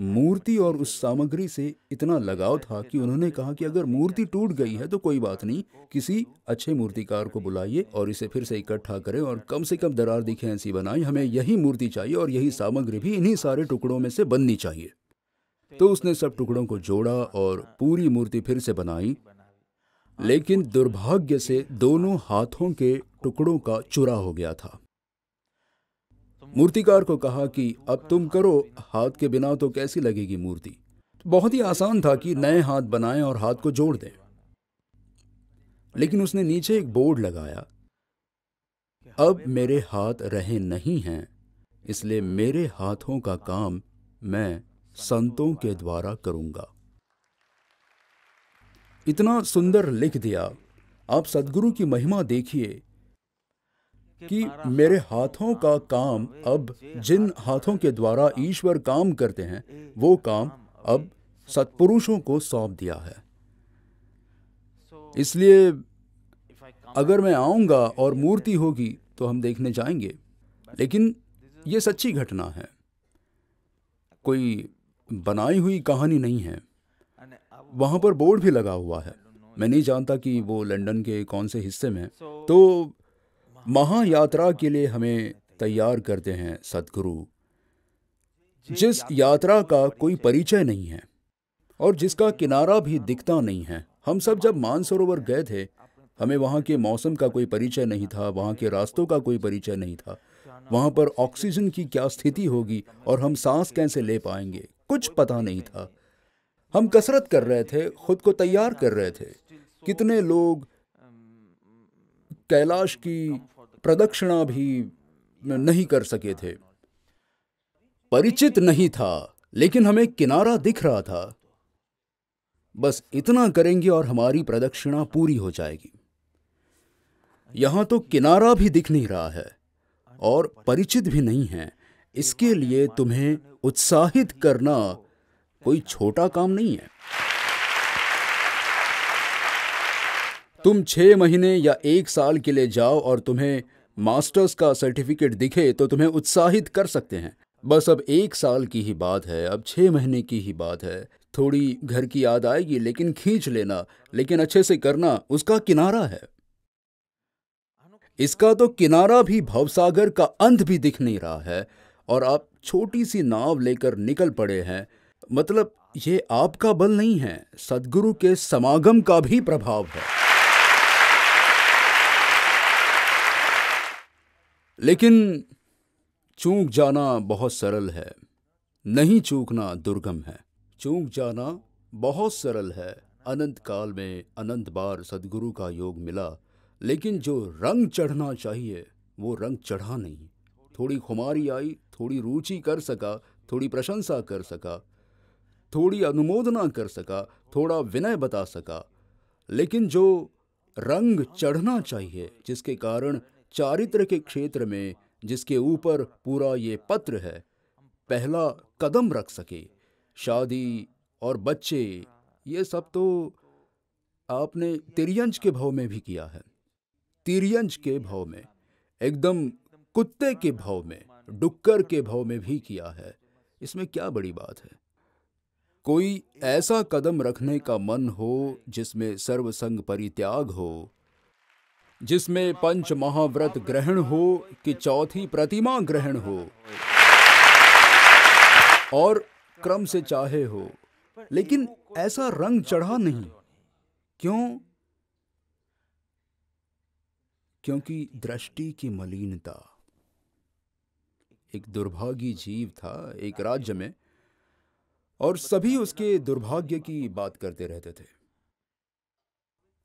S1: मूर्ति और उस सामग्री से इतना लगाव था कि उन्होंने कहा कि अगर मूर्ति टूट गई है तो कोई बात नहीं किसी अच्छे मूर्तिकार को बुलाइए और इसे फिर से इकट्ठा करें और कम से कम दरार दिखे ऐसी बनाए हमें यही मूर्ति चाहिए और यही सामग्री भी इन्हीं सारे टुकड़ों में से बननी चाहिए तो उसने सब टुकड़ों को जोड़ा और पूरी मूर्ति फिर से बनाई लेकिन दुर्भाग्य से दोनों हाथों के टुकड़ों का चुरा हो गया था मूर्तिकार को कहा कि अब तुम करो हाथ के बिना तो कैसी लगेगी मूर्ति बहुत ही आसान था कि नए हाथ बनाएं और हाथ को जोड़ दें लेकिन उसने नीचे एक बोर्ड लगाया अब मेरे हाथ रहे नहीं हैं इसलिए मेरे हाथों का काम मैं संतों के द्वारा करूंगा इतना सुंदर लिख दिया आप सदगुरु की महिमा देखिए कि मेरे हाथों का काम अब जिन हाथों के द्वारा ईश्वर काम करते हैं वो काम अब सत्पुरुषों को सौंप दिया है इसलिए अगर मैं आऊंगा और मूर्ति होगी तो हम देखने जाएंगे लेकिन ये सच्ची घटना है कोई बनाई हुई कहानी नहीं है वहां पर बोर्ड भी लगा हुआ है मैं नहीं जानता कि वो लंदन के कौन से हिस्से में तो महायात्रा के लिए हमें तैयार करते हैं सदगुरु जिस यात्रा का कोई परिचय नहीं है और जिसका किनारा भी दिखता नहीं है हम सब जब मानसरोवर गए थे हमें वहाँ के मौसम का कोई परिचय नहीं था वहाँ के रास्तों का कोई परिचय नहीं था वहाँ पर ऑक्सीजन की क्या स्थिति होगी और हम सांस कैसे ले पाएंगे कुछ पता नहीं था हम कसरत कर रहे थे खुद को तैयार कर रहे थे कितने लोग कैलाश की प्रदक्षिणा भी नहीं कर सके थे परिचित नहीं था लेकिन हमें किनारा दिख रहा था बस इतना करेंगे और हमारी प्रदक्षिणा पूरी हो जाएगी यहां तो किनारा भी दिख नहीं रहा है और परिचित भी नहीं है इसके लिए तुम्हें उत्साहित करना कोई छोटा काम नहीं है तुम छह महीने या एक साल के लिए जाओ और तुम्हें मास्टर्स का सर्टिफिकेट दिखे तो तुम्हें उत्साहित कर सकते हैं बस अब एक साल की ही बात है अब छह महीने की ही बात है थोड़ी घर की याद आएगी लेकिन खींच लेना लेकिन अच्छे से करना उसका किनारा है इसका तो किनारा भी भवसागर का अंत भी दिख नहीं रहा है और आप छोटी सी नाव लेकर निकल पड़े हैं मतलब ये आपका बल नहीं है सदगुरु के समागम का भी प्रभाव है लेकिन चूक जाना बहुत सरल है नहीं चूकना दुर्गम है चूक जाना बहुत सरल है अनंत काल में अनंत बार सदगुरु का योग मिला लेकिन जो रंग चढ़ना चाहिए वो रंग चढ़ा नहीं थोड़ी खुमारी आई थोड़ी रुचि कर सका थोड़ी प्रशंसा कर सका थोड़ी अनुमोदना कर सका थोड़ा विनय बता सका लेकिन जो रंग चढ़ना चाहिए जिसके कारण चारित्र के क्षेत्र में जिसके ऊपर पूरा ये पत्र है पहला कदम रख सके शादी और बच्चे ये सब तो आपने तिरियंज के भाव में भी किया है तिरियंज के भाव में एकदम कुत्ते के भाव में डुक्कर के भाव में भी किया है इसमें क्या बड़ी बात है कोई ऐसा कदम रखने का मन हो जिसमें सर्वसंग परित्याग हो जिसमें पंच महाव्रत ग्रहण हो कि चौथी प्रतिमा ग्रहण हो और क्रम से चाहे हो लेकिन ऐसा रंग चढ़ा नहीं क्यों क्योंकि दृष्टि की मलिनता एक दुर्भागी जीव था एक राज्य में और सभी उसके दुर्भाग्य की बात करते रहते थे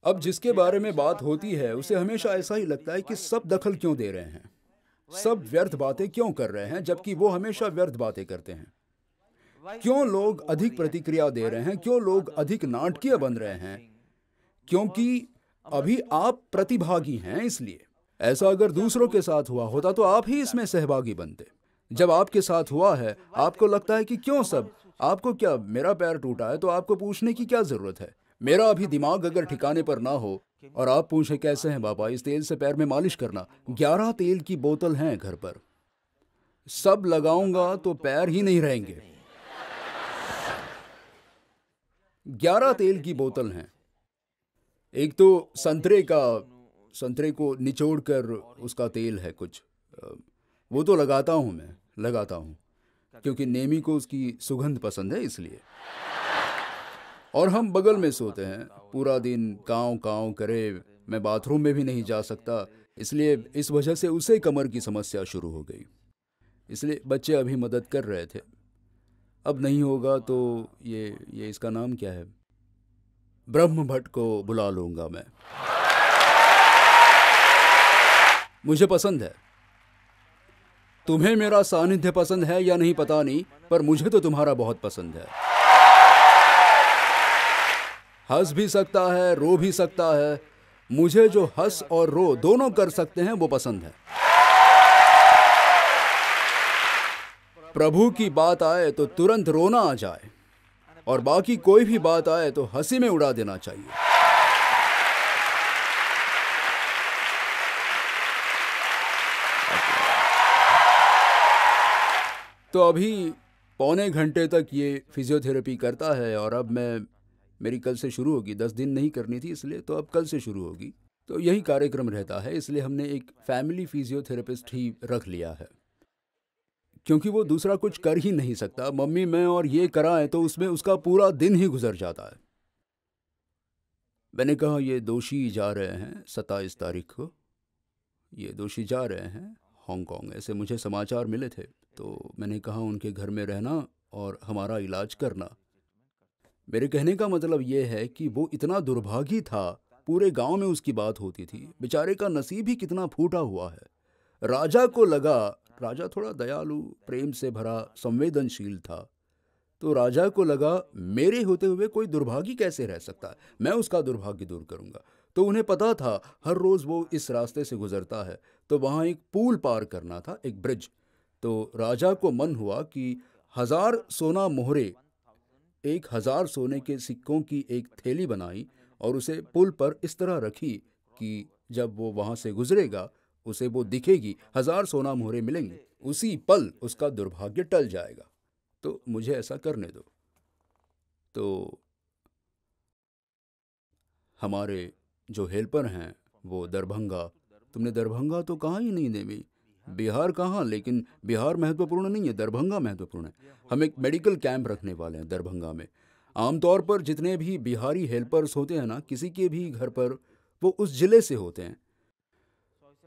S1: अब जिसके बारे में बात होती है उसे हमेशा ऐसा ही लगता है कि सब दखल क्यों दे रहे हैं सब व्यर्थ बातें क्यों कर रहे हैं जबकि वो हमेशा व्यर्थ बातें करते हैं क्यों लोग अधिक प्रतिक्रिया दे रहे हैं क्यों लोग अधिक नाटकीय बन रहे हैं क्योंकि अभी आप प्रतिभागी हैं इसलिए ऐसा अगर दूसरों के साथ हुआ होता तो आप ही इसमें सहभागी बनते जब आपके साथ हुआ है आपको लगता है कि क्यों सब आपको क्या मेरा पैर टूटा है तो आपको पूछने की क्या जरूरत है मेरा अभी दिमाग अगर ठिकाने पर ना हो और आप पूछे कैसे हैं बाबा इस तेल से पैर में मालिश करना ग्यारह तेल की बोतल हैं घर पर सब लगाऊंगा तो पैर ही नहीं रहेंगे ग्यारह तेल की बोतल हैं एक तो संतरे का संतरे को निचोड़ कर उसका तेल है कुछ वो तो लगाता हूं मैं लगाता हूँ क्योंकि नेमी को उसकी सुगंध पसंद है इसलिए और हम बगल में सोते हैं पूरा दिन काँव काँव करे मैं बाथरूम में भी नहीं जा सकता इसलिए इस वजह से उसे कमर की समस्या शुरू हो गई इसलिए बच्चे अभी मदद कर रहे थे अब नहीं होगा तो ये ये इसका नाम क्या है ब्रह्म भट्ट को बुला लूँगा मैं मुझे पसंद है तुम्हें मेरा सानिध्य पसंद है या नहीं पता नहीं पर मुझे तो तुम्हारा बहुत पसंद है हंस भी सकता है रो भी सकता है मुझे जो हंस और रो दोनों कर सकते हैं वो पसंद है प्रभु की बात आए तो तुरंत रोना आ जाए और बाकी कोई भी बात आए तो हंसी में उड़ा देना चाहिए तो अभी पौने घंटे तक ये फिजियोथेरेपी करता है और अब मैं मेरी कल से शुरू होगी दस दिन नहीं करनी थी इसलिए तो अब कल से शुरू होगी तो यही कार्यक्रम रहता है इसलिए हमने एक फैमिली फिजियोथेरेपिस्ट ही रख लिया है क्योंकि वो दूसरा कुछ कर ही नहीं सकता मम्मी मैं और ये कराएं तो उसमें उसका पूरा दिन ही गुजर जाता है मैंने कहा ये दोषी जा रहे हैं सत्ताईस तारीख को ये दोषी जा रहे हैं हांगकांग ऐसे मुझे समाचार मिले थे तो मैंने कहा उनके घर में रहना और हमारा इलाज करना मेरे कहने का मतलब यह है कि वो इतना दुर्भागी था पूरे गांव में उसकी बात होती थी बेचारे का नसीब ही कितना फूटा हुआ है राजा को लगा राजा थोड़ा दयालु प्रेम से भरा संवेदनशील था तो राजा को लगा मेरे होते हुए कोई दुर्भागी कैसे रह सकता है मैं उसका दुर्भाग्य दूर करूंगा तो उन्हें पता था हर रोज़ वो इस रास्ते से गुजरता है तो वहाँ एक पुल पार करना था एक ब्रिज तो राजा को मन हुआ कि हजार सोना मोहरे एक हजार सोने के सिक्कों की एक थैली बनाई और उसे पुल पर इस तरह रखी कि जब वो वहां से गुजरेगा उसे वो दिखेगी हजार सोना मोहरे मिलेंगे उसी पल उसका दुर्भाग्य टल जाएगा तो मुझे ऐसा करने दो तो हमारे जो हेल्पर हैं वो दरभंगा तुमने दरभंगा तो कहा ही नहीं देवी बिहार कहाँ लेकिन बिहार महत्वपूर्ण नहीं है दरभंगा महत्वपूर्ण है हम एक मेडिकल कैंप रखने वाले हैं दरभंगा में आमतौर पर जितने भी बिहारी हेल्पर्स होते हैं ना किसी के भी घर पर वो उस ज़िले से होते हैं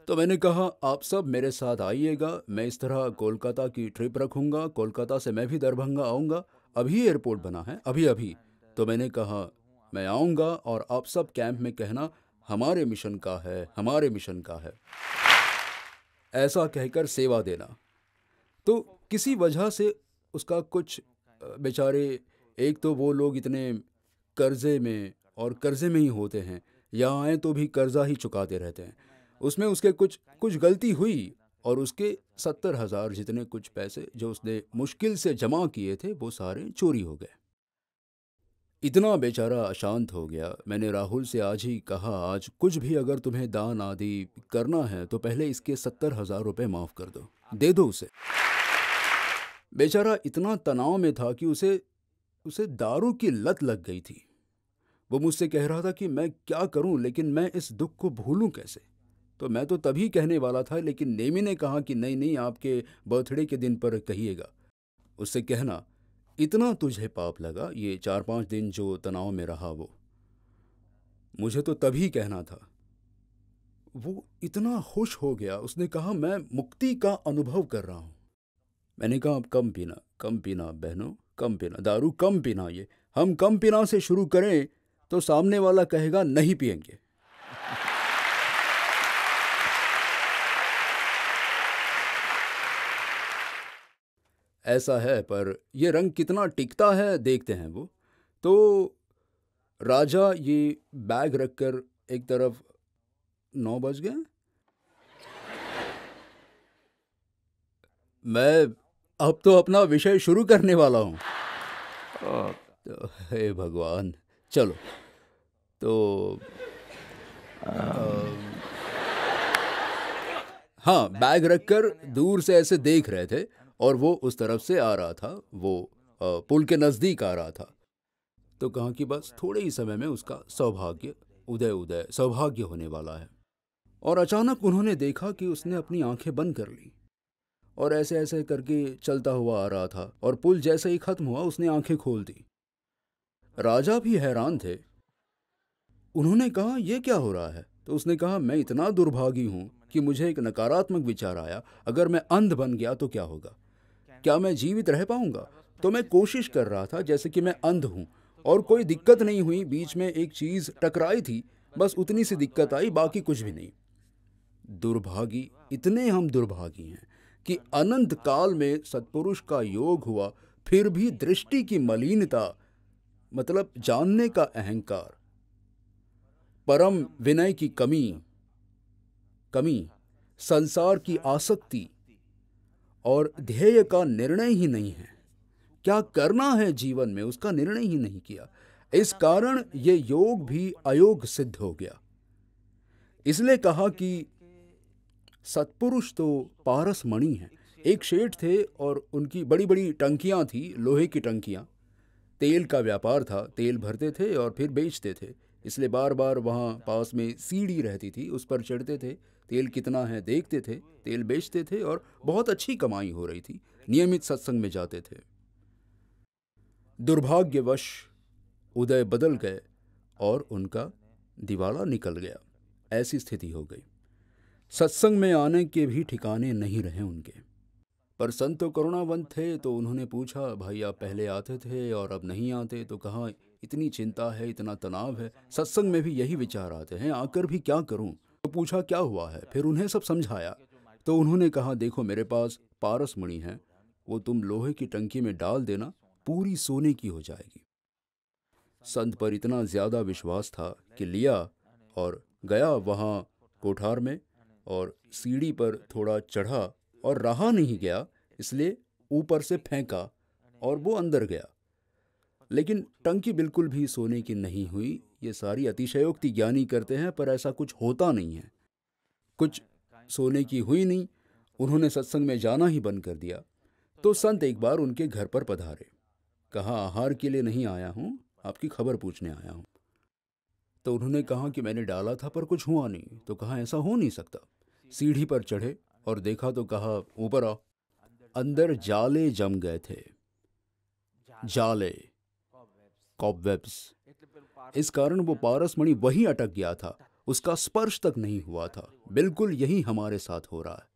S1: तो मैंने कहा आप सब मेरे साथ आइएगा मैं इस तरह कोलकाता की ट्रिप रखूँगा कोलकाता से मैं भी दरभंगा आऊँगा अभी एयरपोर्ट बना है अभी अभी तो मैंने कहा मैं आऊँगा और आप सब कैंप में कहना हमारे मिशन का है हमारे मिशन का है ऐसा कहकर सेवा देना तो किसी वजह से उसका कुछ बेचारे एक तो वो लोग इतने कर्ज़े में और कर्ज़े में ही होते हैं यहाँ आए तो भी कर्ज़ा ही चुकाते रहते हैं उसमें उसके कुछ कुछ गलती हुई और उसके सत्तर हज़ार जितने कुछ पैसे जो उसने मुश्किल से जमा किए थे वो सारे चोरी हो गए इतना बेचारा अशांत हो गया मैंने राहुल से आज ही कहा आज कुछ भी अगर तुम्हें दान आदि करना है तो पहले इसके सत्तर हजार रुपये माफ़ कर दो दे दो उसे बेचारा इतना तनाव में था कि उसे उसे दारू की लत लग गई थी वो मुझसे कह रहा था कि मैं क्या करूं लेकिन मैं इस दुख को भूलूं कैसे तो मैं तो तभी कहने वाला था लेकिन नेमी ने कहा कि नहीं नहीं आपके बर्थडे के दिन पर कहिएगा उससे कहना इतना तुझे पाप लगा ये चार पांच दिन जो तनाव में रहा वो मुझे तो तभी कहना था वो इतना खुश हो गया उसने कहा मैं मुक्ति का अनुभव कर रहा हूँ मैंने कहा अब कम पीना कम पीना बहनों कम पीना दारू कम पीना ये हम कम पीना से शुरू करें तो सामने वाला कहेगा नहीं पियेंगे ऐसा है पर यह रंग कितना टिकता है देखते हैं वो तो राजा ये बैग रखकर एक तरफ नौ बज गए मैं अब तो अपना विषय शुरू करने वाला हूँ तो हे भगवान चलो तो आ, हाँ बैग रखकर दूर से ऐसे देख रहे थे और वो उस तरफ से आ रहा था वो पुल के नज़दीक आ रहा था तो कहा कि बस थोड़े ही समय में उसका सौभाग्य उदय उदय सौभाग्य होने वाला है और अचानक उन्होंने देखा कि उसने अपनी आंखें बंद कर ली और ऐसे ऐसे करके चलता हुआ आ रहा था और पुल जैसे ही खत्म हुआ उसने आंखें खोल दी राजा भी हैरान थे उन्होंने कहा यह क्या हो रहा है तो उसने कहा मैं इतना दुर्भागी हूँ कि मुझे एक नकारात्मक विचार आया अगर मैं अंध बन गया तो क्या होगा क्या मैं जीवित रह पाऊंगा तो मैं कोशिश कर रहा था जैसे कि मैं अंध हूँ और कोई दिक्कत नहीं हुई बीच में एक चीज़ टकराई थी बस उतनी सी दिक्कत आई बाकी कुछ भी नहीं दुर्भागी इतने हम दुर्भागी हैं कि अनंत काल में सत्पुरुष का योग हुआ फिर भी दृष्टि की मलिनता मतलब जानने का अहंकार परम विनय की कमी कमी संसार की आसक्ति और ध्येय का निर्णय ही नहीं है क्या करना है जीवन में उसका निर्णय ही नहीं किया इस कारण ये योग भी अयोग सिद्ध हो गया इसलिए कहा कि सत्पुरुष तो पारस मणि है एक शेठ थे और उनकी बड़ी बड़ी टंकियां थी लोहे की टंकियां तेल का व्यापार था तेल भरते थे और फिर बेचते थे इसलिए बार बार वहाँ पास में सीढ़ी रहती थी उस पर चढ़ते थे तेल कितना है देखते थे तेल बेचते थे और बहुत अच्छी कमाई हो रही थी नियमित सत्संग में जाते थे दुर्भाग्यवश उदय बदल गए और उनका दिवाला निकल गया ऐसी स्थिति हो गई सत्संग में आने के भी ठिकाने नहीं रहे उनके पर संत तो करुणावंत थे तो उन्होंने पूछा भाई आप पहले आते थे और अब नहीं आते तो कहाँ इतनी चिंता है इतना तनाव है सत्संग में भी यही विचार आते हैं आकर भी क्या करूं तो पूछा क्या हुआ है फिर उन्हें सब समझाया तो उन्होंने कहा देखो मेरे पास पारस मणि है वो तुम लोहे की टंकी में डाल देना पूरी सोने की हो जाएगी संत पर इतना ज़्यादा विश्वास था कि लिया और गया वहां कोठार में और सीढ़ी पर थोड़ा चढ़ा और रहा नहीं गया इसलिए ऊपर से फेंका और वो अंदर गया लेकिन टंकी बिल्कुल भी सोने की नहीं हुई ये सारी अतिशयोक्ति ज्ञानी करते हैं पर ऐसा कुछ होता नहीं है कुछ सोने की हुई नहीं उन्होंने सत्संग में जाना ही बंद कर दिया तो संत एक बार उनके घर पर पधारे कहा आहार के लिए नहीं आया हूँ आपकी खबर पूछने आया हूँ तो उन्होंने कहा कि मैंने डाला था पर कुछ हुआ नहीं तो कहा ऐसा हो नहीं सकता सीढ़ी पर चढ़े और देखा तो कहा ऊपर आओ अंदर जाले जम गए थे जाले कॉबवेब्स इस कारण वो पारसमणि वहीं अटक गया था उसका स्पर्श तक नहीं हुआ था बिल्कुल यही हमारे साथ हो रहा है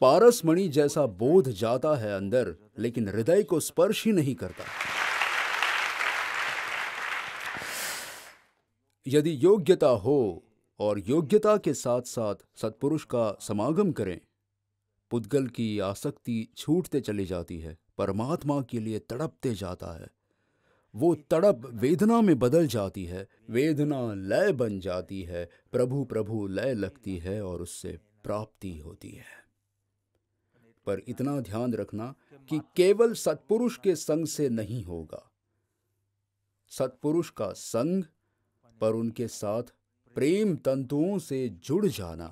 S1: पारसमणि जैसा बोध जाता है अंदर लेकिन हृदय को स्पर्श ही नहीं करता यदि योग्यता हो और योग्यता के साथ साथ सत्पुरुष का समागम करें पुद्गल की आसक्ति छूटते चली जाती है परमात्मा के लिए तड़पते जाता है वो तड़प वेदना में बदल जाती है वेदना लय बन जाती है प्रभु प्रभु लय लगती है और उससे प्राप्ति होती है पर इतना ध्यान रखना कि केवल सत्पुरुष के संग से नहीं होगा सत्पुरुष का संग पर उनके साथ प्रेम तंतुओं से जुड़ जाना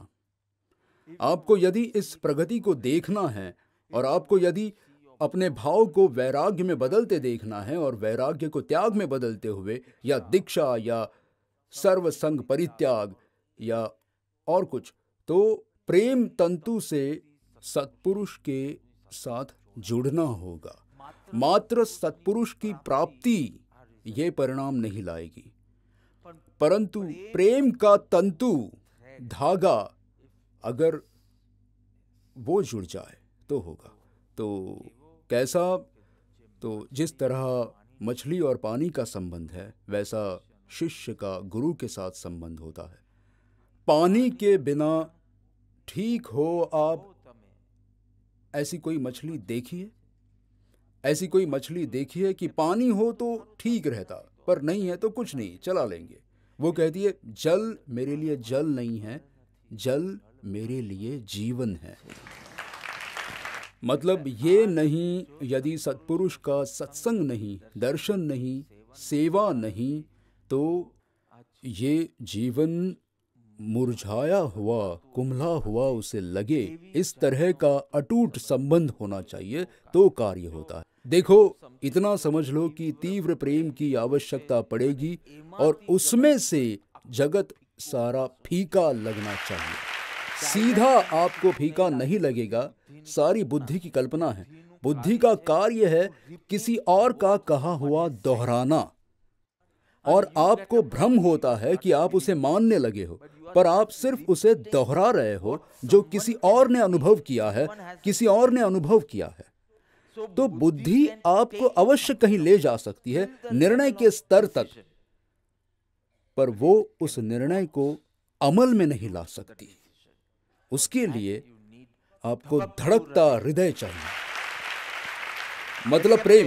S1: आपको यदि इस प्रगति को देखना है और आपको यदि अपने भाव को वैराग्य में बदलते देखना है और वैराग्य को त्याग में बदलते हुए या दीक्षा या सर्वसंग परित्याग या और कुछ तो प्रेम तंतु से सत्पुरुष के साथ जुड़ना होगा मात्र सत्पुरुष की प्राप्ति ये परिणाम नहीं लाएगी परंतु प्रेम का तंतु धागा अगर वो जुड़ जाए तो होगा तो कैसा तो जिस तरह मछली और पानी का संबंध है वैसा शिष्य का गुरु के साथ संबंध होता है पानी के बिना ठीक हो आप ऐसी कोई मछली देखिए ऐसी कोई मछली देखिए कि पानी हो तो ठीक रहता पर नहीं है तो कुछ नहीं चला लेंगे वो कहती है जल मेरे लिए जल नहीं है जल मेरे लिए जीवन है मतलब ये नहीं यदि सत्पुरुष का सत्संग नहीं दर्शन नहीं सेवा नहीं तो ये जीवन मुरझाया हुआ कुमला हुआ उसे लगे इस तरह का अटूट संबंध होना चाहिए तो कार्य होता है देखो इतना समझ लो कि तीव्र प्रेम की आवश्यकता पड़ेगी और उसमें से जगत सारा फीका लगना चाहिए सीधा आपको फीका नहीं लगेगा सारी बुद्धि की कल्पना है बुद्धि का कार्य है किसी और का कहा हुआ दोहराना और आपको भ्रम होता है कि आप उसे मानने लगे हो पर आप सिर्फ उसे दोहरा रहे हो जो किसी और ने अनुभव किया है किसी और ने अनुभव किया है तो बुद्धि आपको अवश्य कहीं ले जा सकती है निर्णय के स्तर तक पर वो उस निर्णय को अमल में नहीं ला सकती उसके लिए आपको धड़कता हृदय चाहिए मतलब प्रेम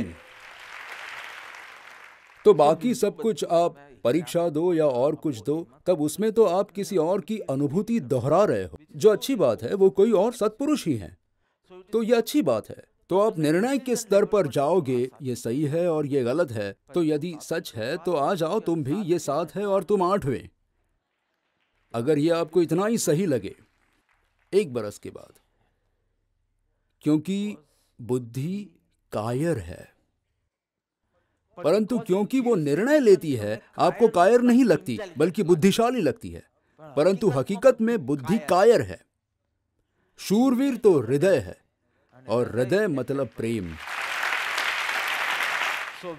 S1: तो बाकी सब कुछ आप परीक्षा दो या और कुछ दो तब उसमें तो आप किसी और की अनुभूति दोहरा रहे हो जो अच्छी बात है वो कोई और सत्पुरुष ही हैं तो ये अच्छी बात है तो आप निर्णय के स्तर पर जाओगे ये सही है और ये गलत है तो यदि सच है तो आ जाओ तुम भी ये सात है और तुम आठवें अगर ये आपको इतना ही सही लगे एक बरस के बाद क्योंकि बुद्धि कायर है परंतु क्योंकि वो निर्णय लेती है आपको कायर नहीं लगती बल्कि बुद्धिशाली लगती है परंतु हकीकत में बुद्धि कायर है शूरवीर तो हृदय है और हृदय मतलब प्रेम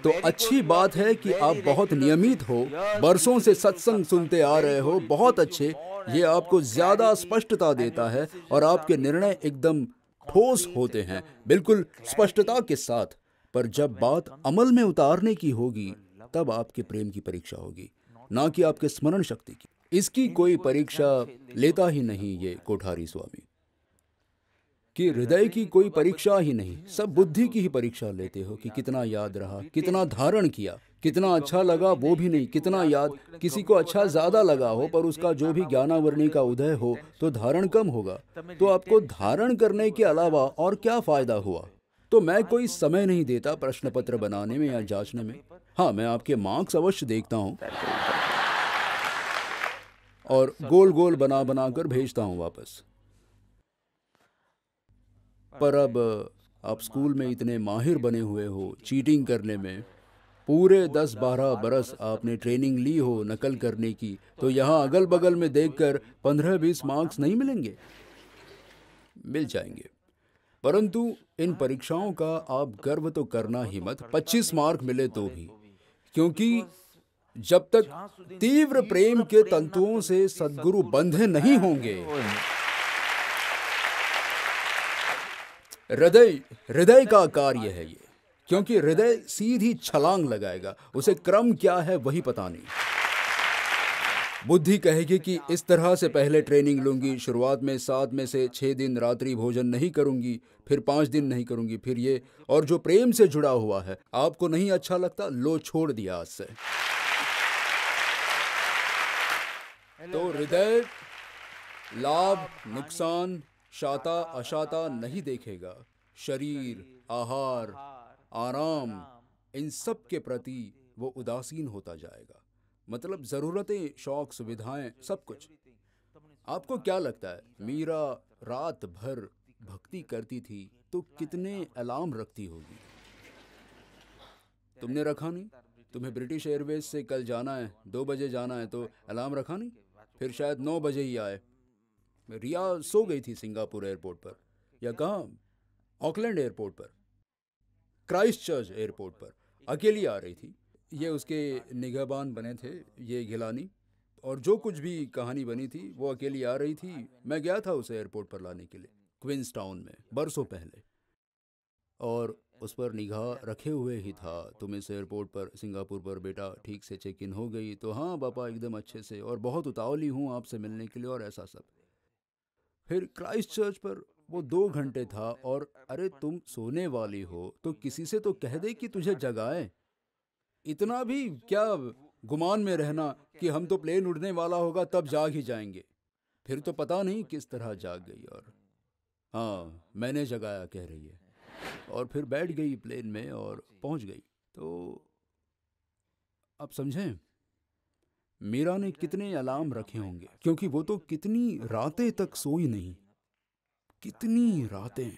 S1: तो अच्छी बात है कि आप बहुत नियमित हो बरसों से सत्संग सुनते आ रहे हो बहुत अच्छे ये आपको ज्यादा स्पष्टता देता है और आपके निर्णय एकदम ठोस होते हैं बिल्कुल स्पष्टता के साथ पर जब बात अमल में उतारने की होगी तब आपके प्रेम की परीक्षा होगी ना कि आपके स्मरण शक्ति की इसकी कोई परीक्षा लेता ही नहीं ये कोठारी स्वामी कि हृदय की कोई परीक्षा ही नहीं सब बुद्धि की ही परीक्षा लेते हो कि कितना याद रहा कितना धारण किया कितना तो अच्छा लगा वो भी नहीं कितना याद किसी को अच्छा ज्यादा तो लगा हो पर उसका जो भी ज्ञानावरणी का उदय हो तो धारण कम होगा तो, तो आपको धारण करने के अलावा और क्या फायदा हुआ तो मैं कोई समय नहीं देता प्रश्न पत्र बनाने में या जांचने में हाँ मैं आपके मार्क्स अवश्य देखता हूँ और गोल गोल बना बना कर भेजता हूँ वापस पर अब आप स्कूल में इतने माहिर बने हुए हो चीटिंग करने में पूरे दस बारह बरस आपने ट्रेनिंग ली हो नकल करने की तो यहाँ अगल बगल में देखकर पंद्रह बीस मार्क्स नहीं मिलेंगे मिल जाएंगे परंतु इन परीक्षाओं का आप गर्व तो करना ही मत पच्चीस मार्क मिले तो भी क्योंकि जब तक तीव्र प्रेम के तंतुओं से सदगुरु बंधे नहीं होंगे हृदय हृदय का कार्य है ये क्योंकि हृदय सीधी छलांग लगाएगा उसे क्रम क्या है वही पता नहीं बुद्धि कहेगी कि इस तरह से पहले ट्रेनिंग लूंगी शुरुआत में सात में से छह दिन रात्रि भोजन नहीं करूंगी फिर पांच दिन नहीं करूंगी फिर ये और जो प्रेम से जुड़ा हुआ है आपको नहीं अच्छा लगता लो छोड़ दिया आज से तो हृदय लाभ नुकसान शाता अशाता नहीं देखेगा शरीर आहार आराम इन सब के प्रति वो उदासीन होता जाएगा मतलब ज़रूरतें शौक सुविधाएं सब कुछ आपको क्या लगता है मीरा रात भर भक्ति करती थी तो कितने अलार्म रखती होगी तुमने रखा नहीं तुम्हें ब्रिटिश एयरवेज से कल जाना है दो बजे जाना है तो अलार्म रखा नहीं फिर तो शायद तो नौ तो बजे ही आए हम्म। रिया सो गई थी सिंगापुर एयरपोर्ट पर या कहा ऑकलैंड एयरपोर्ट पर क्राइस्ट चर्च एयरपोर्ट पर अकेली आ रही थी ये उसके निगहबान बने थे ये घिलानी और जो कुछ भी कहानी बनी थी वो अकेली आ रही थी मैं गया था उसे एयरपोर्ट पर लाने के लिए क्विंस टाउन में बरसों पहले और उस पर निगाह रखे हुए ही था तुम इस एयरपोर्ट पर सिंगापुर पर बेटा ठीक से चेक इन हो गई तो हाँ पापा एकदम अच्छे से और बहुत उतावली हूँ आपसे मिलने के लिए और ऐसा सब फिर क्राइस्ट चर्च पर वो दो घंटे था और अरे तुम सोने वाली हो तो किसी से तो कह दे कि तुझे जगाए इतना भी क्या गुमान में रहना कि हम तो प्लेन उड़ने वाला होगा तब जाग ही जाएंगे फिर तो पता नहीं किस तरह जाग गई और हाँ मैंने जगाया कह रही है और फिर बैठ गई प्लेन में और पहुंच गई तो आप समझें मीरा ने कितने अलार्म रखे होंगे क्योंकि वो तो कितनी रातें तक सोई नहीं कितनी रातें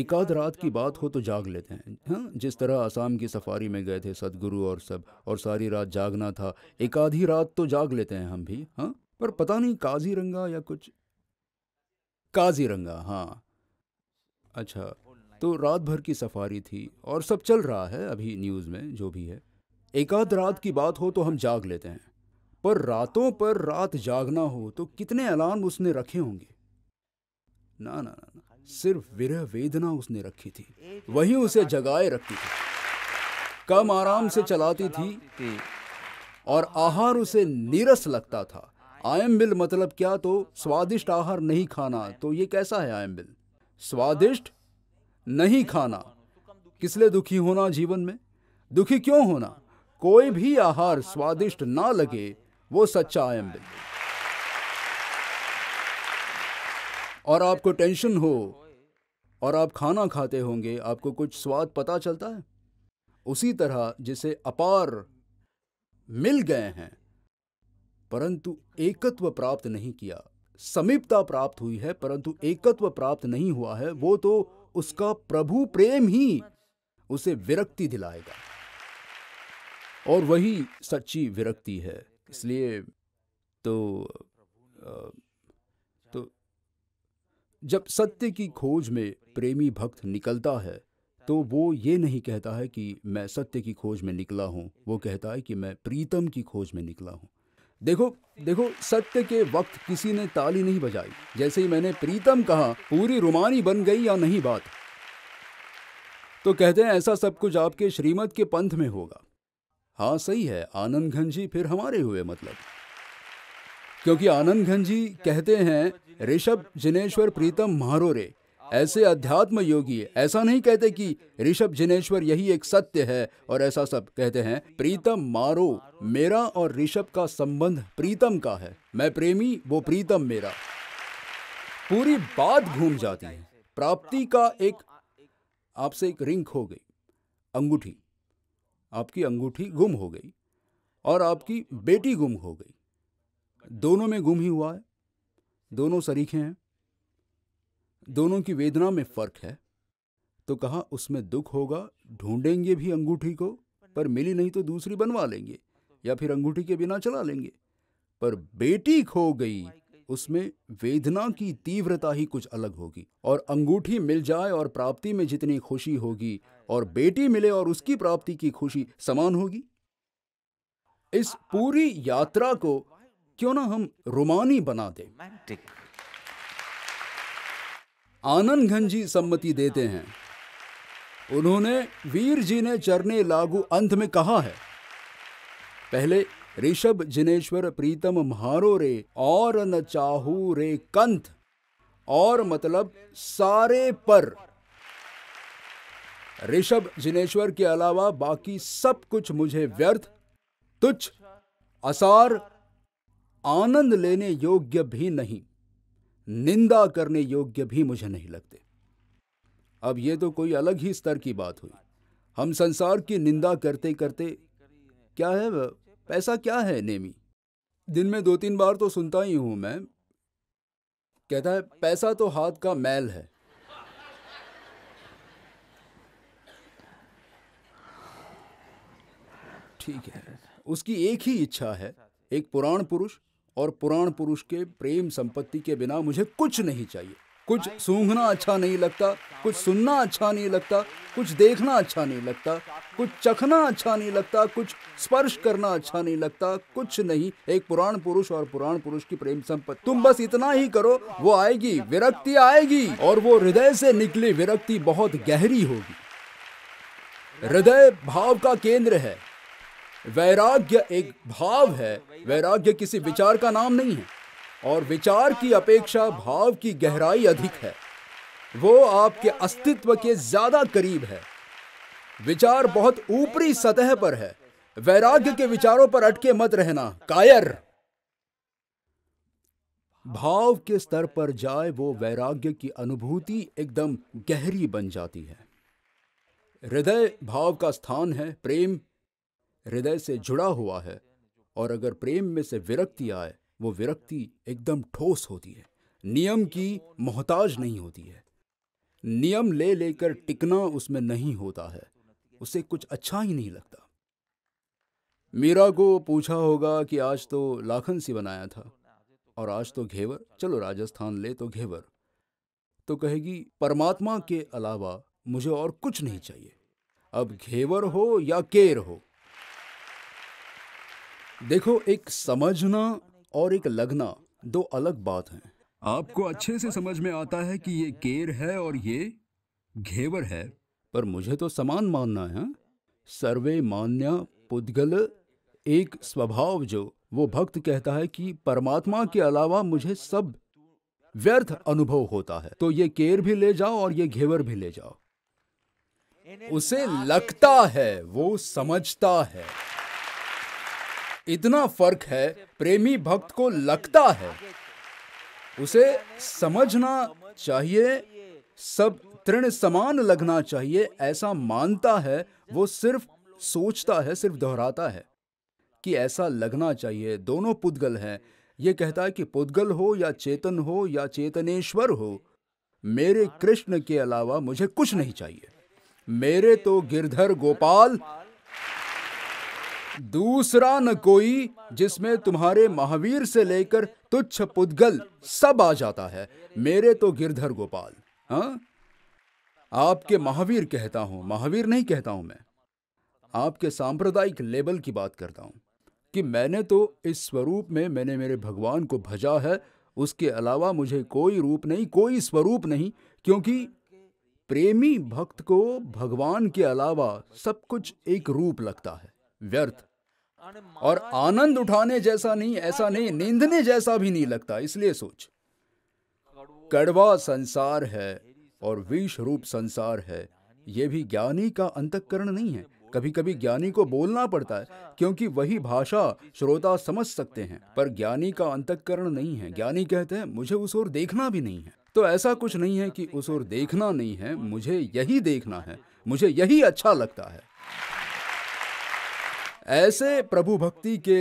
S1: एक आध रात की बात हो तो जाग लेते हैं हाँ जिस तरह आसाम की सफारी में गए थे सदगुरु और सब और सारी रात जागना था एक आधी रात तो जाग लेते हैं हम भी हाँ पर पता नहीं काजीरंगा या कुछ काजीरंगा हाँ अच्छा तो रात भर की सफारी थी और सब चल रहा है अभी न्यूज़ में जो भी है एक आध रात की बात हो तो हम जाग लेते हैं पर रातों पर रात जागना हो तो कितने अलार्म उसने रखे होंगे ना ना ना, ना। सिर्फ विरह वेदना उसने रखी थी वही उसे जगाए रखती थी कम आराम से चलाती थी और आहार उसे नीरस लगता था आयम बिल मतलब क्या तो स्वादिष्ट आहार नहीं खाना तो ये कैसा है आयम बिल स्वादिष्ट नहीं खाना किसले दुखी होना जीवन में दुखी क्यों होना कोई भी आहार स्वादिष्ट ना लगे वो सच्चा आयम बिल और आपको टेंशन हो और आप खाना खाते होंगे आपको कुछ स्वाद पता चलता है उसी तरह जिसे अपार मिल गए हैं परंतु एकत्व प्राप्त नहीं किया समीपता प्राप्त हुई है परंतु एकत्व प्राप्त नहीं हुआ है वो तो उसका प्रभु प्रेम ही उसे विरक्ति दिलाएगा और वही सच्ची विरक्ति है इसलिए तो जब सत्य की खोज में प्रेमी भक्त निकलता है तो वो ये नहीं कहता है कि मैं सत्य की खोज में निकला हूँ वो कहता है कि मैं प्रीतम की खोज में निकला हूँ देखो देखो सत्य के वक्त किसी ने ताली नहीं बजाई जैसे ही मैंने प्रीतम कहा पूरी रुमानी बन गई या नहीं बात तो कहते हैं ऐसा सब कुछ आपके श्रीमद के पंथ में होगा हाँ सही है आनंद घंजी फिर हमारे हुए मतलब क्योंकि आनंद जी कहते हैं ऋषभ जिनेश्वर प्रीतम महारोरे ऐसे अध्यात्म योगी ऐसा नहीं कहते कि ऋषभ जिनेश्वर यही एक सत्य है और ऐसा सब कहते हैं प्रीतम मारो मेरा और ऋषभ का संबंध प्रीतम का है मैं प्रेमी वो प्रीतम मेरा पूरी बात घूम जाती है प्राप्ति का एक आपसे एक रिंक हो गई अंगूठी आपकी अंगूठी गुम हो गई और आपकी बेटी गुम हो गई दोनों में गुम ही हुआ है दोनों सरीखे हैं दोनों की वेदना में फर्क है तो कहा उसमें दुख होगा ढूंढेंगे भी अंगूठी को पर मिली नहीं तो दूसरी बनवा लेंगे या फिर अंगूठी के बिना चला लेंगे पर बेटी खो गई उसमें वेदना की तीव्रता ही कुछ अलग होगी और अंगूठी मिल जाए और प्राप्ति में जितनी खुशी होगी और बेटी मिले और उसकी प्राप्ति की खुशी समान होगी इस पूरी यात्रा को क्यों ना हम रोमानी बना दें आनंद घंजी सम्मति देते हैं उन्होंने वीर जी ने चरने लागू अंत में कहा है पहले ऋषभ जिनेश्वर प्रीतम महारो रे और न चाहू रे कंथ और मतलब सारे पर ऋषभ जिनेश्वर के अलावा बाकी सब कुछ मुझे व्यर्थ तुच्छ असार आनंद लेने योग्य भी नहीं निंदा करने योग्य भी मुझे नहीं लगते अब ये तो कोई अलग ही स्तर की बात हुई हम संसार की निंदा करते करते क्या है पैसा क्या है नेमी दिन में दो तीन बार तो सुनता ही हूं मैं कहता है पैसा तो हाथ का मैल है ठीक है उसकी एक ही इच्छा है एक पुराण पुरुष और पुराण पुरुष के प्रेम संपत्ति के बिना मुझे कुछ नहीं चाहिए कुछ सूंघना अच्छा नहीं लगता कुछ सुनना अच्छा नहीं लगता कुछ देखना अच्छा नहीं लगता कुछ चखना अच्छा नहीं लगता कुछ स्पर्श करना अच्छा नहीं लगता कुछ नहीं एक पुराण पुरुष और पुराण पुरुष की प्रेम संपत्ति तुम बस इतना ही करो वो आएगी विरक्ति आएगी और वो हृदय से निकली विरक्ति बहुत गहरी होगी हृदय भाव का केंद्र है वैराग्य एक भाव है वैराग्य किसी विचार का नाम नहीं है और विचार की अपेक्षा भाव की गहराई अधिक है वो आपके अस्तित्व के ज्यादा करीब है विचार बहुत ऊपरी सतह पर है वैराग्य के विचारों पर अटके मत रहना कायर भाव के स्तर पर जाए वो वैराग्य की अनुभूति एकदम गहरी बन जाती है हृदय भाव का स्थान है प्रेम हृदय से जुड़ा हुआ है और अगर प्रेम में से विरक्ति आए वो विरक्ति एकदम ठोस होती है नियम की मोहताज नहीं होती है नियम ले लेकर टिकना उसमें नहीं होता है उसे कुछ अच्छा ही नहीं लगता मीरा को पूछा होगा कि आज तो लाखन सी बनाया था और आज तो घेवर चलो राजस्थान ले तो घेवर तो कहेगी परमात्मा के अलावा मुझे और कुछ नहीं चाहिए अब घेवर हो या केर हो देखो एक समझना और एक लगना दो अलग बात है आपको अच्छे से समझ में आता है कि ये केर है और ये घेवर है पर मुझे तो समान मानना है सर्वे मान्य पुद्गल एक स्वभाव जो वो भक्त कहता है कि परमात्मा के अलावा मुझे सब व्यर्थ अनुभव होता है तो ये केर भी ले जाओ और ये घेवर भी ले जाओ उसे लगता है वो समझता है इतना फर्क है प्रेमी भक्त को लगता है उसे समझना चाहिए सब तृण समान लगना चाहिए ऐसा मानता है वो सिर्फ सोचता है सिर्फ दोहराता है कि ऐसा लगना चाहिए दोनों पुद्गल हैं ये कहता है कि पुद्गल हो या चेतन हो या चेतनेश्वर हो मेरे कृष्ण के अलावा मुझे कुछ नहीं चाहिए मेरे तो गिरधर गोपाल दूसरा न कोई जिसमें तुम्हारे महावीर से लेकर तुच्छ पुद्गल सब आ जाता है मेरे तो गिरधर गोपाल हा? आपके महावीर कहता हूं महावीर नहीं कहता हूं मैं आपके सांप्रदायिक लेबल की बात करता हूं कि मैंने तो इस स्वरूप में मैंने मेरे भगवान को भजा है उसके अलावा मुझे कोई रूप नहीं कोई स्वरूप नहीं क्योंकि प्रेमी भक्त को भगवान के अलावा सब कुछ एक रूप लगता है व्यर्थ और आनंद उठाने जैसा नहीं ऐसा नहीं नींदने जैसा भी नहीं लगता इसलिए सोच कड़वा संसार है और विष रूप संसार है यह भी ज्ञानी का अंतकरण नहीं है कभी कभी ज्ञानी को बोलना पड़ता है क्योंकि वही भाषा श्रोता समझ सकते हैं पर ज्ञानी का अंतकरण नहीं है ज्ञानी कहते हैं मुझे उस ओर देखना भी नहीं है तो ऐसा कुछ नहीं है कि उस ओर देखना नहीं है मुझे यही देखना है मुझे यही अच्छा लगता है ऐसे प्रभु भक्ति के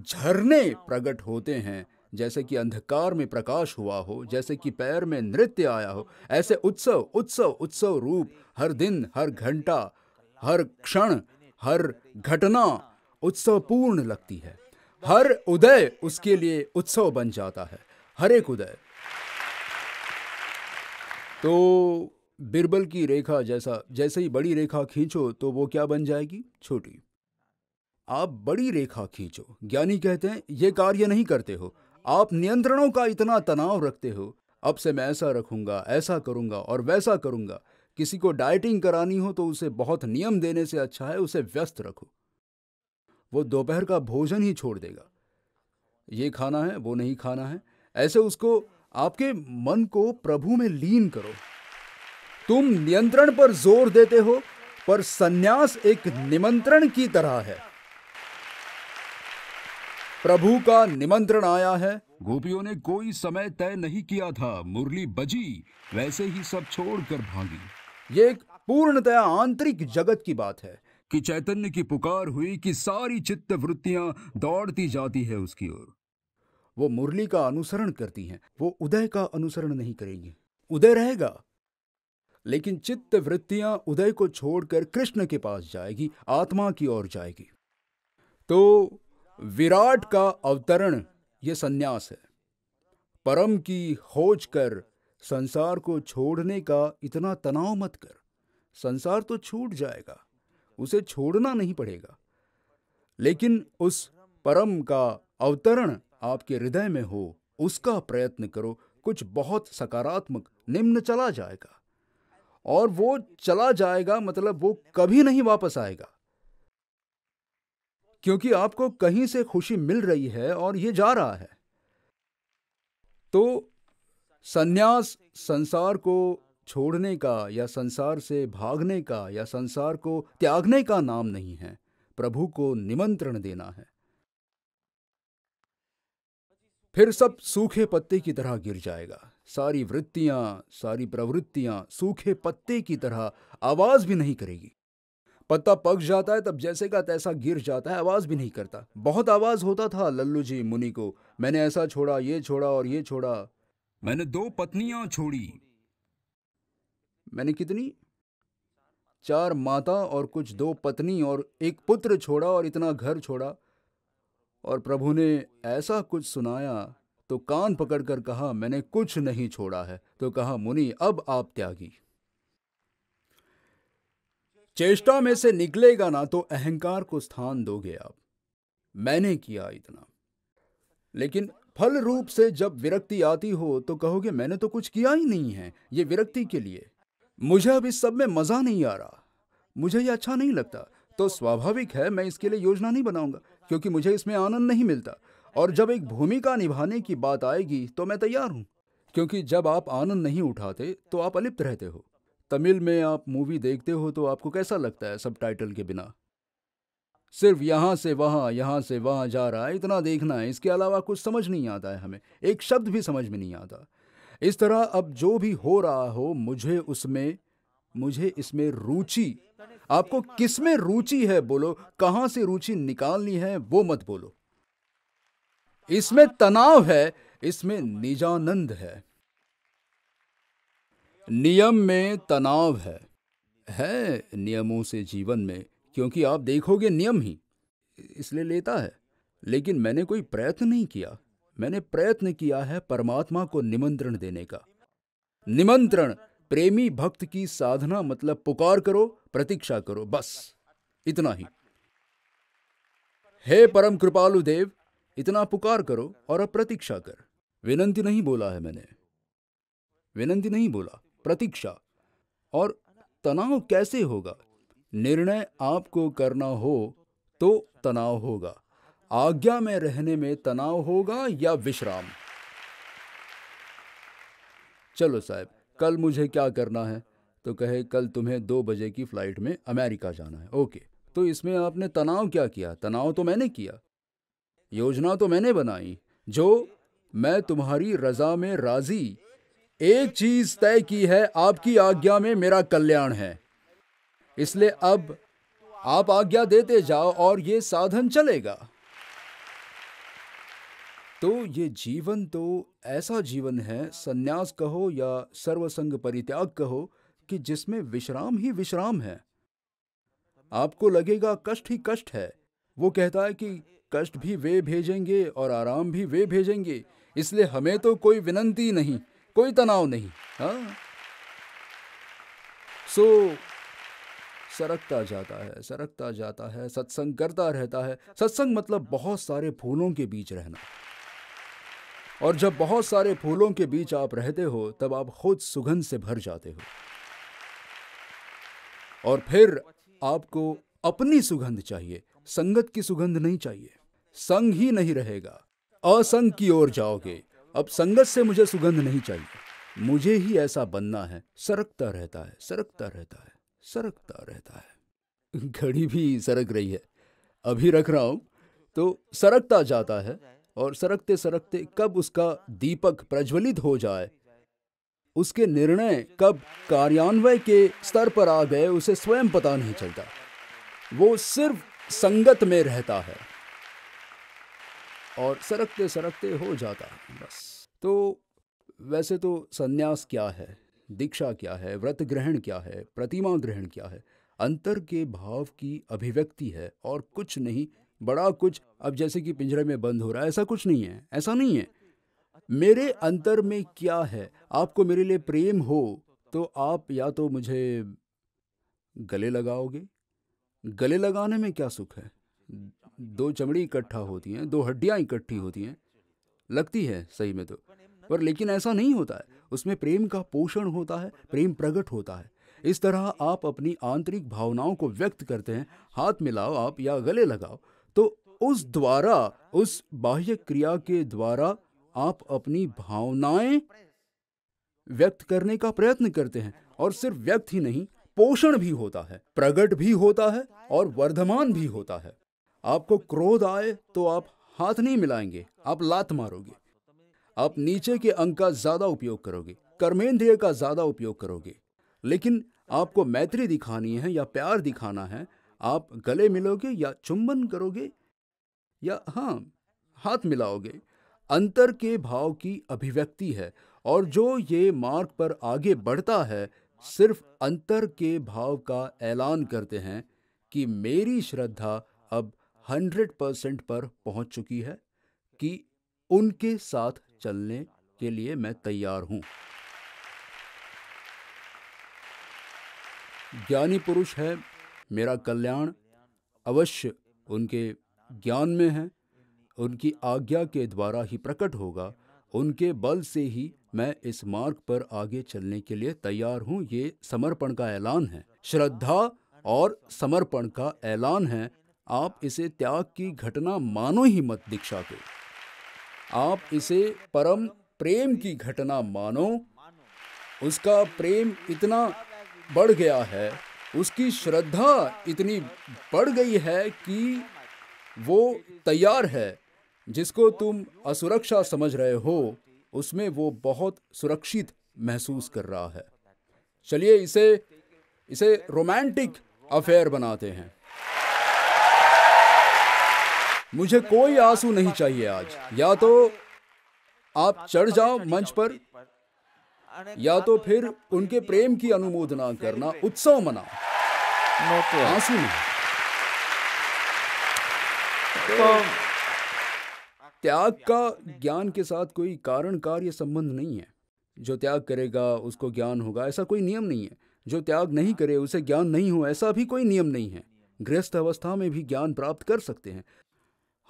S1: झरने प्रकट होते हैं जैसे कि अंधकार में प्रकाश हुआ हो जैसे कि पैर में नृत्य आया हो ऐसे उत्सव उत्सव उत्सव रूप हर दिन हर घंटा हर क्षण हर घटना उत्सव पूर्ण लगती है हर उदय उसके लिए उत्सव बन जाता है हर एक उदय तो बिरबल की रेखा जैसा जैसे ही बड़ी रेखा खींचो तो वो क्या बन जाएगी छोटी आप बड़ी रेखा खींचो ज्ञानी कहते हैं ये कार्य नहीं करते हो आप नियंत्रणों का इतना तनाव रखते हो अब से मैं ऐसा रखूंगा ऐसा करूंगा और वैसा करूंगा किसी को डाइटिंग करानी हो तो उसे बहुत नियम देने से अच्छा है उसे व्यस्त रखो वो दोपहर का भोजन ही छोड़ देगा ये खाना है वो नहीं खाना है ऐसे उसको आपके मन को प्रभु में लीन करो तुम नियंत्रण पर जोर देते हो पर सन्यास एक निमंत्रण की तरह है प्रभु का निमंत्रण आया है गोपियों ने कोई समय तय नहीं किया था मुरली बजी वैसे ही सब छोड़कर भागी ये एक पूर्णतया आंतरिक जगत की बात है कि चैतन्य की पुकार हुई कि सारी चित्त वृत्तियां दौड़ती जाती है उसकी ओर वो मुरली का अनुसरण करती हैं वो उदय का अनुसरण नहीं करेंगी उदय रहेगा लेकिन चित्त वृत्तियां उदय को छोड़कर कृष्ण के पास जाएगी आत्मा की ओर जाएगी तो विराट का अवतरण ये संन्यास है परम की खोज कर संसार को छोड़ने का इतना तनाव मत कर संसार तो छूट जाएगा उसे छोड़ना नहीं पड़ेगा लेकिन उस परम का अवतरण आपके हृदय में हो उसका प्रयत्न करो कुछ बहुत सकारात्मक निम्न चला जाएगा और वो चला जाएगा मतलब वो कभी नहीं वापस आएगा क्योंकि आपको कहीं से खुशी मिल रही है और ये जा रहा है तो संन्यास संसार को छोड़ने का या संसार से भागने का या संसार को त्यागने का नाम नहीं है प्रभु को निमंत्रण देना है फिर सब सूखे पत्ते की तरह गिर जाएगा सारी वृत्तियां सारी प्रवृत्तियां सूखे पत्ते की तरह आवाज भी नहीं करेगी पत्ता पक जाता है तब जैसे का तैसा गिर जाता है आवाज़ भी नहीं करता बहुत आवाज़ होता था लल्लू जी मुनि को मैंने ऐसा छोड़ा ये छोड़ा और ये छोड़ा मैंने दो पत्नियां छोड़ी मैंने कितनी चार माता और कुछ दो पत्नी और एक पुत्र छोड़ा और इतना घर छोड़ा और प्रभु ने ऐसा कुछ सुनाया तो कान पकड़कर कहा मैंने कुछ नहीं छोड़ा है तो कहा मुनि अब आप त्यागी चेष्टा में से निकलेगा ना तो अहंकार को स्थान दोगे आप मैंने किया इतना लेकिन फल रूप से जब विरक्ति आती हो तो कहोगे मैंने तो कुछ किया ही नहीं है ये विरक्ति के लिए मुझे अब इस सब में मज़ा नहीं आ रहा मुझे ये अच्छा नहीं लगता तो स्वाभाविक है मैं इसके लिए योजना नहीं बनाऊंगा क्योंकि मुझे इसमें आनंद नहीं मिलता और जब एक भूमिका निभाने की बात आएगी तो मैं तैयार हूँ क्योंकि जब आप आनंद नहीं उठाते तो आप अलिप्त रहते हो तमिल में आप मूवी देखते हो तो आपको कैसा लगता है सब टाइटल के बिना सिर्फ यहाँ से वहाँ यहाँ से वहाँ जा रहा है इतना देखना है इसके अलावा कुछ समझ नहीं आता है हमें एक शब्द भी समझ में नहीं आता इस तरह अब जो भी हो रहा हो मुझे उसमें मुझे इसमें रुचि आपको किस में रुचि है बोलो कहाँ से रुचि निकालनी है वो मत बोलो इसमें तनाव है इसमें निजानंद है नियम में तनाव है है नियमों से जीवन में क्योंकि आप देखोगे नियम ही इसलिए लेता है लेकिन मैंने कोई प्रयत्न नहीं किया मैंने प्रयत्न किया है परमात्मा को निमंत्रण देने का निमंत्रण प्रेमी भक्त की साधना मतलब पुकार करो प्रतीक्षा करो बस इतना ही हे परम कृपालु देव इतना पुकार करो और अब प्रतीक्षा कर विनंती नहीं बोला है मैंने विनंती नहीं बोला प्रतीक्षा और तनाव कैसे होगा निर्णय आपको करना हो तो तनाव होगा आज्ञा में रहने में तनाव होगा या विश्राम चलो साहब कल मुझे क्या करना है तो कहे कल तुम्हें दो बजे की फ्लाइट में अमेरिका जाना है ओके तो इसमें आपने तनाव क्या किया तनाव तो मैंने किया योजना तो मैंने बनाई जो मैं तुम्हारी रजा में राजी एक चीज तय की है आपकी आज्ञा में मेरा कल्याण है इसलिए अब आप आज्ञा देते जाओ और ये साधन चलेगा तो ये जीवन तो ऐसा जीवन है सन्यास कहो या सर्वसंग परित्याग कहो कि जिसमें विश्राम ही विश्राम है आपको लगेगा कष्ट ही कष्ट है वो कहता है कि कष्ट भी वे भेजेंगे और आराम भी वे भेजेंगे इसलिए हमें तो कोई विनंती नहीं कोई तनाव नहीं हाँ सो सरकता जाता है सरकता जाता है सत्संग करता रहता है सत्संग मतलब बहुत सारे फूलों के बीच रहना और जब बहुत सारे फूलों के बीच आप रहते हो तब आप खुद सुगंध से भर जाते हो और फिर आपको अपनी सुगंध चाहिए संगत की सुगंध नहीं चाहिए संग ही नहीं रहेगा असंग की ओर जाओगे अब संगत से मुझे सुगंध नहीं चाहिए मुझे ही ऐसा बनना है सरकता रहता है सरकता रहता है सरकता रहता है घड़ी भी सरक रही है अभी रख रहा हूं तो सरकता जाता है और सरकते सरकते कब उसका दीपक प्रज्वलित हो जाए उसके निर्णय कब कार्यान्वय के स्तर पर आ गए उसे स्वयं पता नहीं चलता वो सिर्फ संगत में रहता है और सरकते सरकते हो जाता है बस तो वैसे तो संन्यास क्या है दीक्षा क्या है व्रत ग्रहण क्या है प्रतिमा ग्रहण क्या है अंतर के भाव की अभिव्यक्ति है और कुछ नहीं बड़ा कुछ अब जैसे कि पिंजरे में बंद हो रहा है ऐसा कुछ नहीं है ऐसा नहीं है मेरे अंतर में क्या है आपको मेरे लिए प्रेम हो तो आप या तो मुझे गले लगाओगे गले लगाने में क्या सुख है दो चमड़ी इकट्ठा होती हैं दो हड्डियाँ इकट्ठी होती हैं लगती है सही में तो पर लेकिन ऐसा नहीं होता है उसमें प्रेम का पोषण होता है प्रेम प्रकट होता है इस तरह आप अपनी आंतरिक भावनाओं को व्यक्त करते हैं हाथ मिलाओ आप या गले लगाओ तो उस द्वारा उस बाह्य क्रिया के द्वारा आप अपनी भावनाएं व्यक्त करने का प्रयत्न करते हैं और सिर्फ व्यक्त ही नहीं पोषण भी होता है प्रगट भी होता है और वर्धमान भी होता है आपको क्रोध आए तो आप हाथ नहीं मिलाएंगे आप लात मारोगे आप नीचे के अंग का ज्यादा उपयोग करोगे कर्मेंद्रिय का ज्यादा उपयोग करोगे लेकिन आपको मैत्री दिखानी है या प्यार दिखाना है आप गले मिलोगे या चुंबन करोगे या हाँ हाथ मिलाओगे अंतर के भाव की अभिव्यक्ति है और जो ये मार्ग पर आगे बढ़ता है सिर्फ अंतर के भाव का ऐलान करते हैं कि मेरी श्रद्धा हंड्रेड परसेंट पर पहुंच चुकी है कि उनके साथ चलने के लिए मैं तैयार हूं ज्ञानी पुरुष है मेरा कल्याण अवश्य उनके ज्ञान में है उनकी आज्ञा के द्वारा ही प्रकट होगा उनके बल से ही मैं इस मार्ग पर आगे चलने के लिए तैयार हूँ ये समर्पण का ऐलान है श्रद्धा और समर्पण का ऐलान है आप इसे त्याग की घटना मानो ही मत दीक्षा को आप इसे परम प्रेम की घटना मानो उसका प्रेम इतना बढ़ गया है उसकी श्रद्धा इतनी बढ़ गई है कि वो तैयार है जिसको तुम असुरक्षा समझ रहे हो उसमें वो बहुत सुरक्षित महसूस कर रहा है चलिए इसे इसे रोमांटिक अफेयर बनाते हैं मुझे कोई आंसू नहीं चाहिए आज या तो आप चढ़ जाओ मंच पर या तो फिर उनके प्रेम की अनुमोदना करना उत्सव मनाओ आंसू नहीं तो त्याग का ज्ञान के साथ कोई कारण कार्य संबंध नहीं है जो त्याग करेगा उसको ज्ञान होगा ऐसा कोई नियम नहीं है जो त्याग नहीं करे उसे ज्ञान नहीं हो ऐसा भी कोई नियम नहीं है गृहस्थ अवस्था में भी ज्ञान प्राप्त कर सकते हैं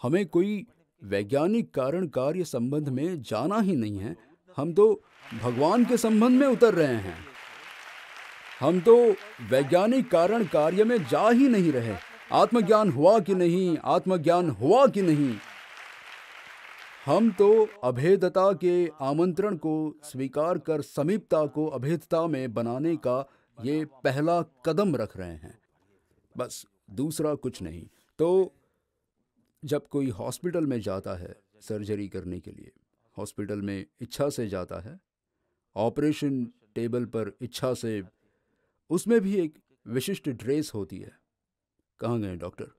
S1: हमें कोई वैज्ञानिक कारण कार्य संबंध में जाना ही नहीं है हम तो भगवान के संबंध में उतर रहे हैं हम तो वैज्ञानिक कारण कार्य में जा ही नहीं रहे आत्मज्ञान हुआ कि नहीं आत्मज्ञान हुआ कि नहीं हम तो अभेदता के आमंत्रण को स्वीकार कर समीपता को अभेदता में बनाने का ये पहला कदम रख रहे हैं बस दूसरा कुछ नहीं तो जब कोई हॉस्पिटल में जाता है सर्जरी करने के लिए हॉस्पिटल में इच्छा से जाता है ऑपरेशन टेबल पर इच्छा से उसमें भी एक विशिष्ट ड्रेस होती है कहाँ गए डॉक्टर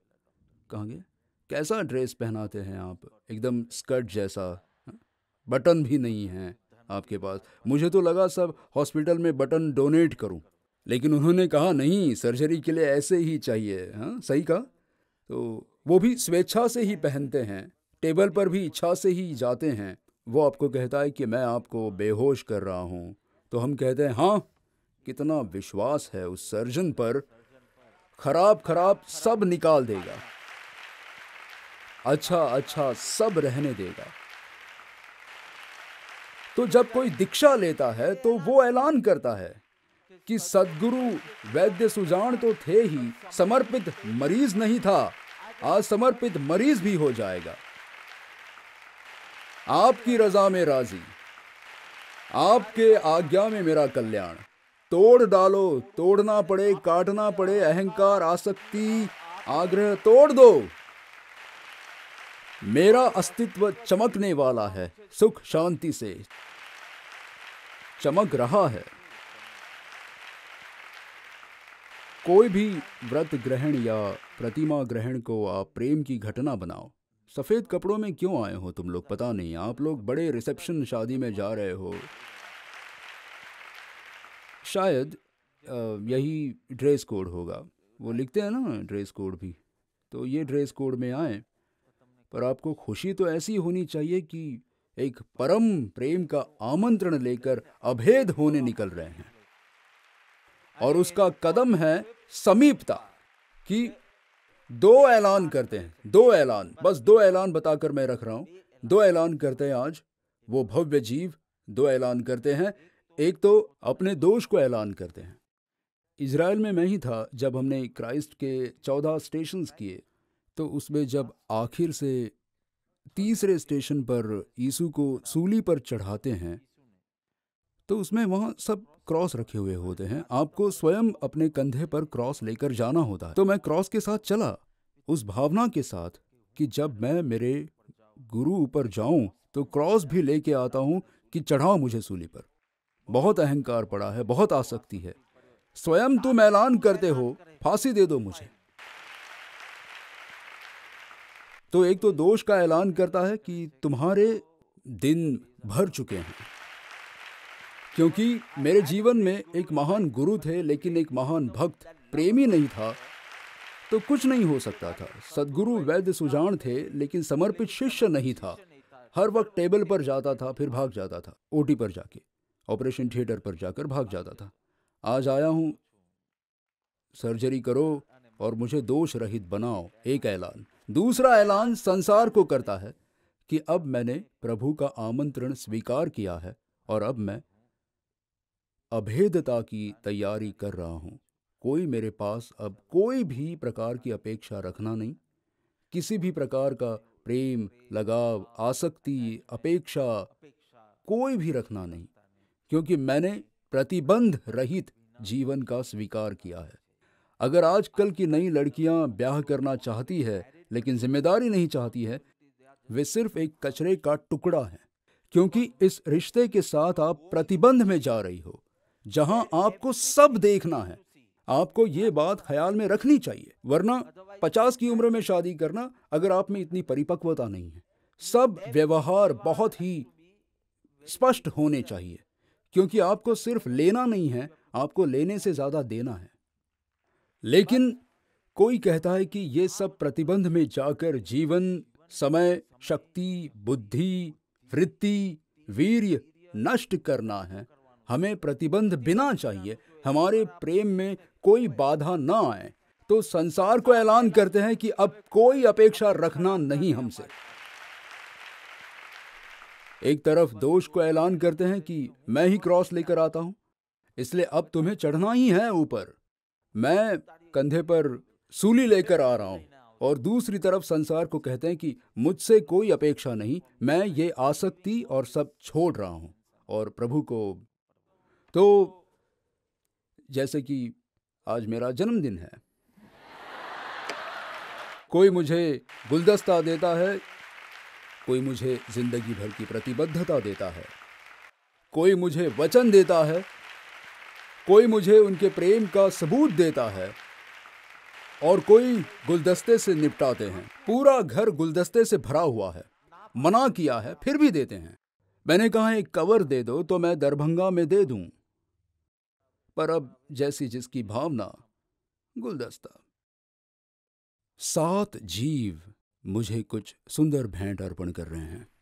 S1: कहाँ गए कैसा ड्रेस पहनाते हैं आप एकदम स्कर्ट जैसा हाँ? बटन भी नहीं है आपके पास मुझे तो लगा सब हॉस्पिटल में बटन डोनेट करूं लेकिन उन्होंने कहा नहीं सर्जरी के लिए ऐसे ही चाहिए हाँ सही कहा तो वो भी स्वेच्छा से ही पहनते हैं टेबल पर भी इच्छा से ही जाते हैं वो आपको कहता है कि मैं आपको बेहोश कर रहा हूँ तो हम कहते हैं हाँ कितना विश्वास है उस सर्जन पर खराब खराब सब निकाल देगा अच्छा अच्छा सब रहने देगा तो जब कोई दीक्षा लेता है तो वो ऐलान करता है कि सदगुरु वैद्य सुजान तो थे ही समर्पित मरीज नहीं था असमर्पित मरीज भी हो जाएगा आपकी रजा में राजी आपके आज्ञा में मेरा कल्याण तोड़ डालो तोड़ना पड़े काटना पड़े अहंकार आसक्ति आग्रह तोड़ दो मेरा अस्तित्व चमकने वाला है सुख शांति से चमक रहा है कोई भी व्रत ग्रहण या प्रतिमा ग्रहण को आप प्रेम की घटना बनाओ सफ़ेद कपड़ों में क्यों आए हो तुम लोग पता नहीं आप लोग बड़े रिसेप्शन शादी में जा रहे हो शायद यही ड्रेस कोड होगा वो लिखते हैं ना ड्रेस कोड भी तो ये ड्रेस कोड में आए पर आपको खुशी तो ऐसी होनी चाहिए कि एक परम प्रेम का आमंत्रण लेकर अभेद होने निकल रहे हैं और उसका कदम है समीपता कि दो ऐलान करते हैं दो ऐलान बस दो ऐलान बताकर मैं रख रहा हूँ दो ऐलान करते हैं आज वो भव्य जीव दो ऐलान करते हैं एक तो अपने दोष को ऐलान करते हैं इसराइल में मैं ही था जब हमने क्राइस्ट के चौदह स्टेशन किए तो उसमें जब आखिर से तीसरे स्टेशन पर यीशु को सूली पर चढ़ाते हैं तो उसमें वहाँ सब क्रॉस रखे हुए होते हैं आपको स्वयं अपने कंधे पर क्रॉस लेकर जाना होता है तो मैं क्रॉस के साथ चला उस भावना के साथ कि जब मैं मेरे गुरु ऊपर जाऊं तो क्रॉस भी लेके आता हूं कि चढ़ाओ मुझे सूली पर बहुत अहंकार पड़ा है बहुत आसक्ति है स्वयं तुम ऐलान करते हो फांसी दे दो मुझे तो एक तो दोष का ऐलान करता है कि तुम्हारे दिन भर चुके हैं क्योंकि मेरे जीवन में एक महान गुरु थे लेकिन एक महान भक्त प्रेमी नहीं था तो कुछ नहीं हो सकता था सदगुरु वैद्य सुजान थे लेकिन समर्पित शिष्य नहीं था हर वक्त टेबल पर जाता था फिर भाग जाता था ओटी पर जाके ऑपरेशन थिएटर पर जाकर भाग जाता था आज आया हूँ सर्जरी करो और मुझे दोष रहित बनाओ एक ऐलान दूसरा ऐलान संसार को करता है कि अब मैंने प्रभु का आमंत्रण स्वीकार किया है और अब मैं अभेदता की तैयारी कर रहा हूँ कोई मेरे पास अब कोई भी प्रकार की अपेक्षा रखना नहीं किसी भी प्रकार का प्रेम लगाव आसक्ति अपेक्षा कोई भी रखना नहीं क्योंकि मैंने प्रतिबंध रहित जीवन का स्वीकार किया है अगर आजकल की नई लड़कियां ब्याह करना चाहती है लेकिन जिम्मेदारी नहीं चाहती है वे सिर्फ एक कचरे का टुकड़ा है क्योंकि इस रिश्ते के साथ आप प्रतिबंध में जा रही हो जहां आपको सब देखना है आपको ये बात ख्याल में रखनी चाहिए वरना पचास की उम्र में शादी करना अगर आप में इतनी परिपक्वता नहीं है सब व्यवहार बहुत ही स्पष्ट होने चाहिए क्योंकि आपको सिर्फ लेना नहीं है आपको लेने से ज़्यादा देना है लेकिन कोई कहता है कि ये सब प्रतिबंध में जाकर जीवन समय शक्ति बुद्धि वृत्ति वीर्य नष्ट करना है हमें प्रतिबंध बिना चाहिए हमारे प्रेम में कोई बाधा ना आए तो संसार को ऐलान करते हैं कि अब कोई अपेक्षा रखना नहीं हमसे एक तरफ दोष को ऐलान करते हैं कि मैं ही क्रॉस लेकर आता हूं इसलिए अब तुम्हें चढ़ना ही है ऊपर मैं कंधे पर सूली लेकर आ रहा हूं और दूसरी तरफ संसार को कहते हैं कि मुझसे कोई अपेक्षा नहीं मैं ये आसक्ति और सब छोड़ रहा हूं और प्रभु को तो जैसे कि आज मेरा जन्मदिन है कोई मुझे गुलदस्ता देता है कोई मुझे जिंदगी भर की प्रतिबद्धता देता है कोई मुझे वचन देता है कोई मुझे उनके प्रेम का सबूत देता है और कोई गुलदस्ते से निपटाते हैं पूरा घर गुलदस्ते से भरा हुआ है मना किया है फिर भी देते हैं मैंने कहा एक कवर दे दो तो मैं दरभंगा में दे दूं पर अब जैसी जिसकी भावना गुलदस्ता सात जीव मुझे कुछ सुंदर भेंट अर्पण कर रहे हैं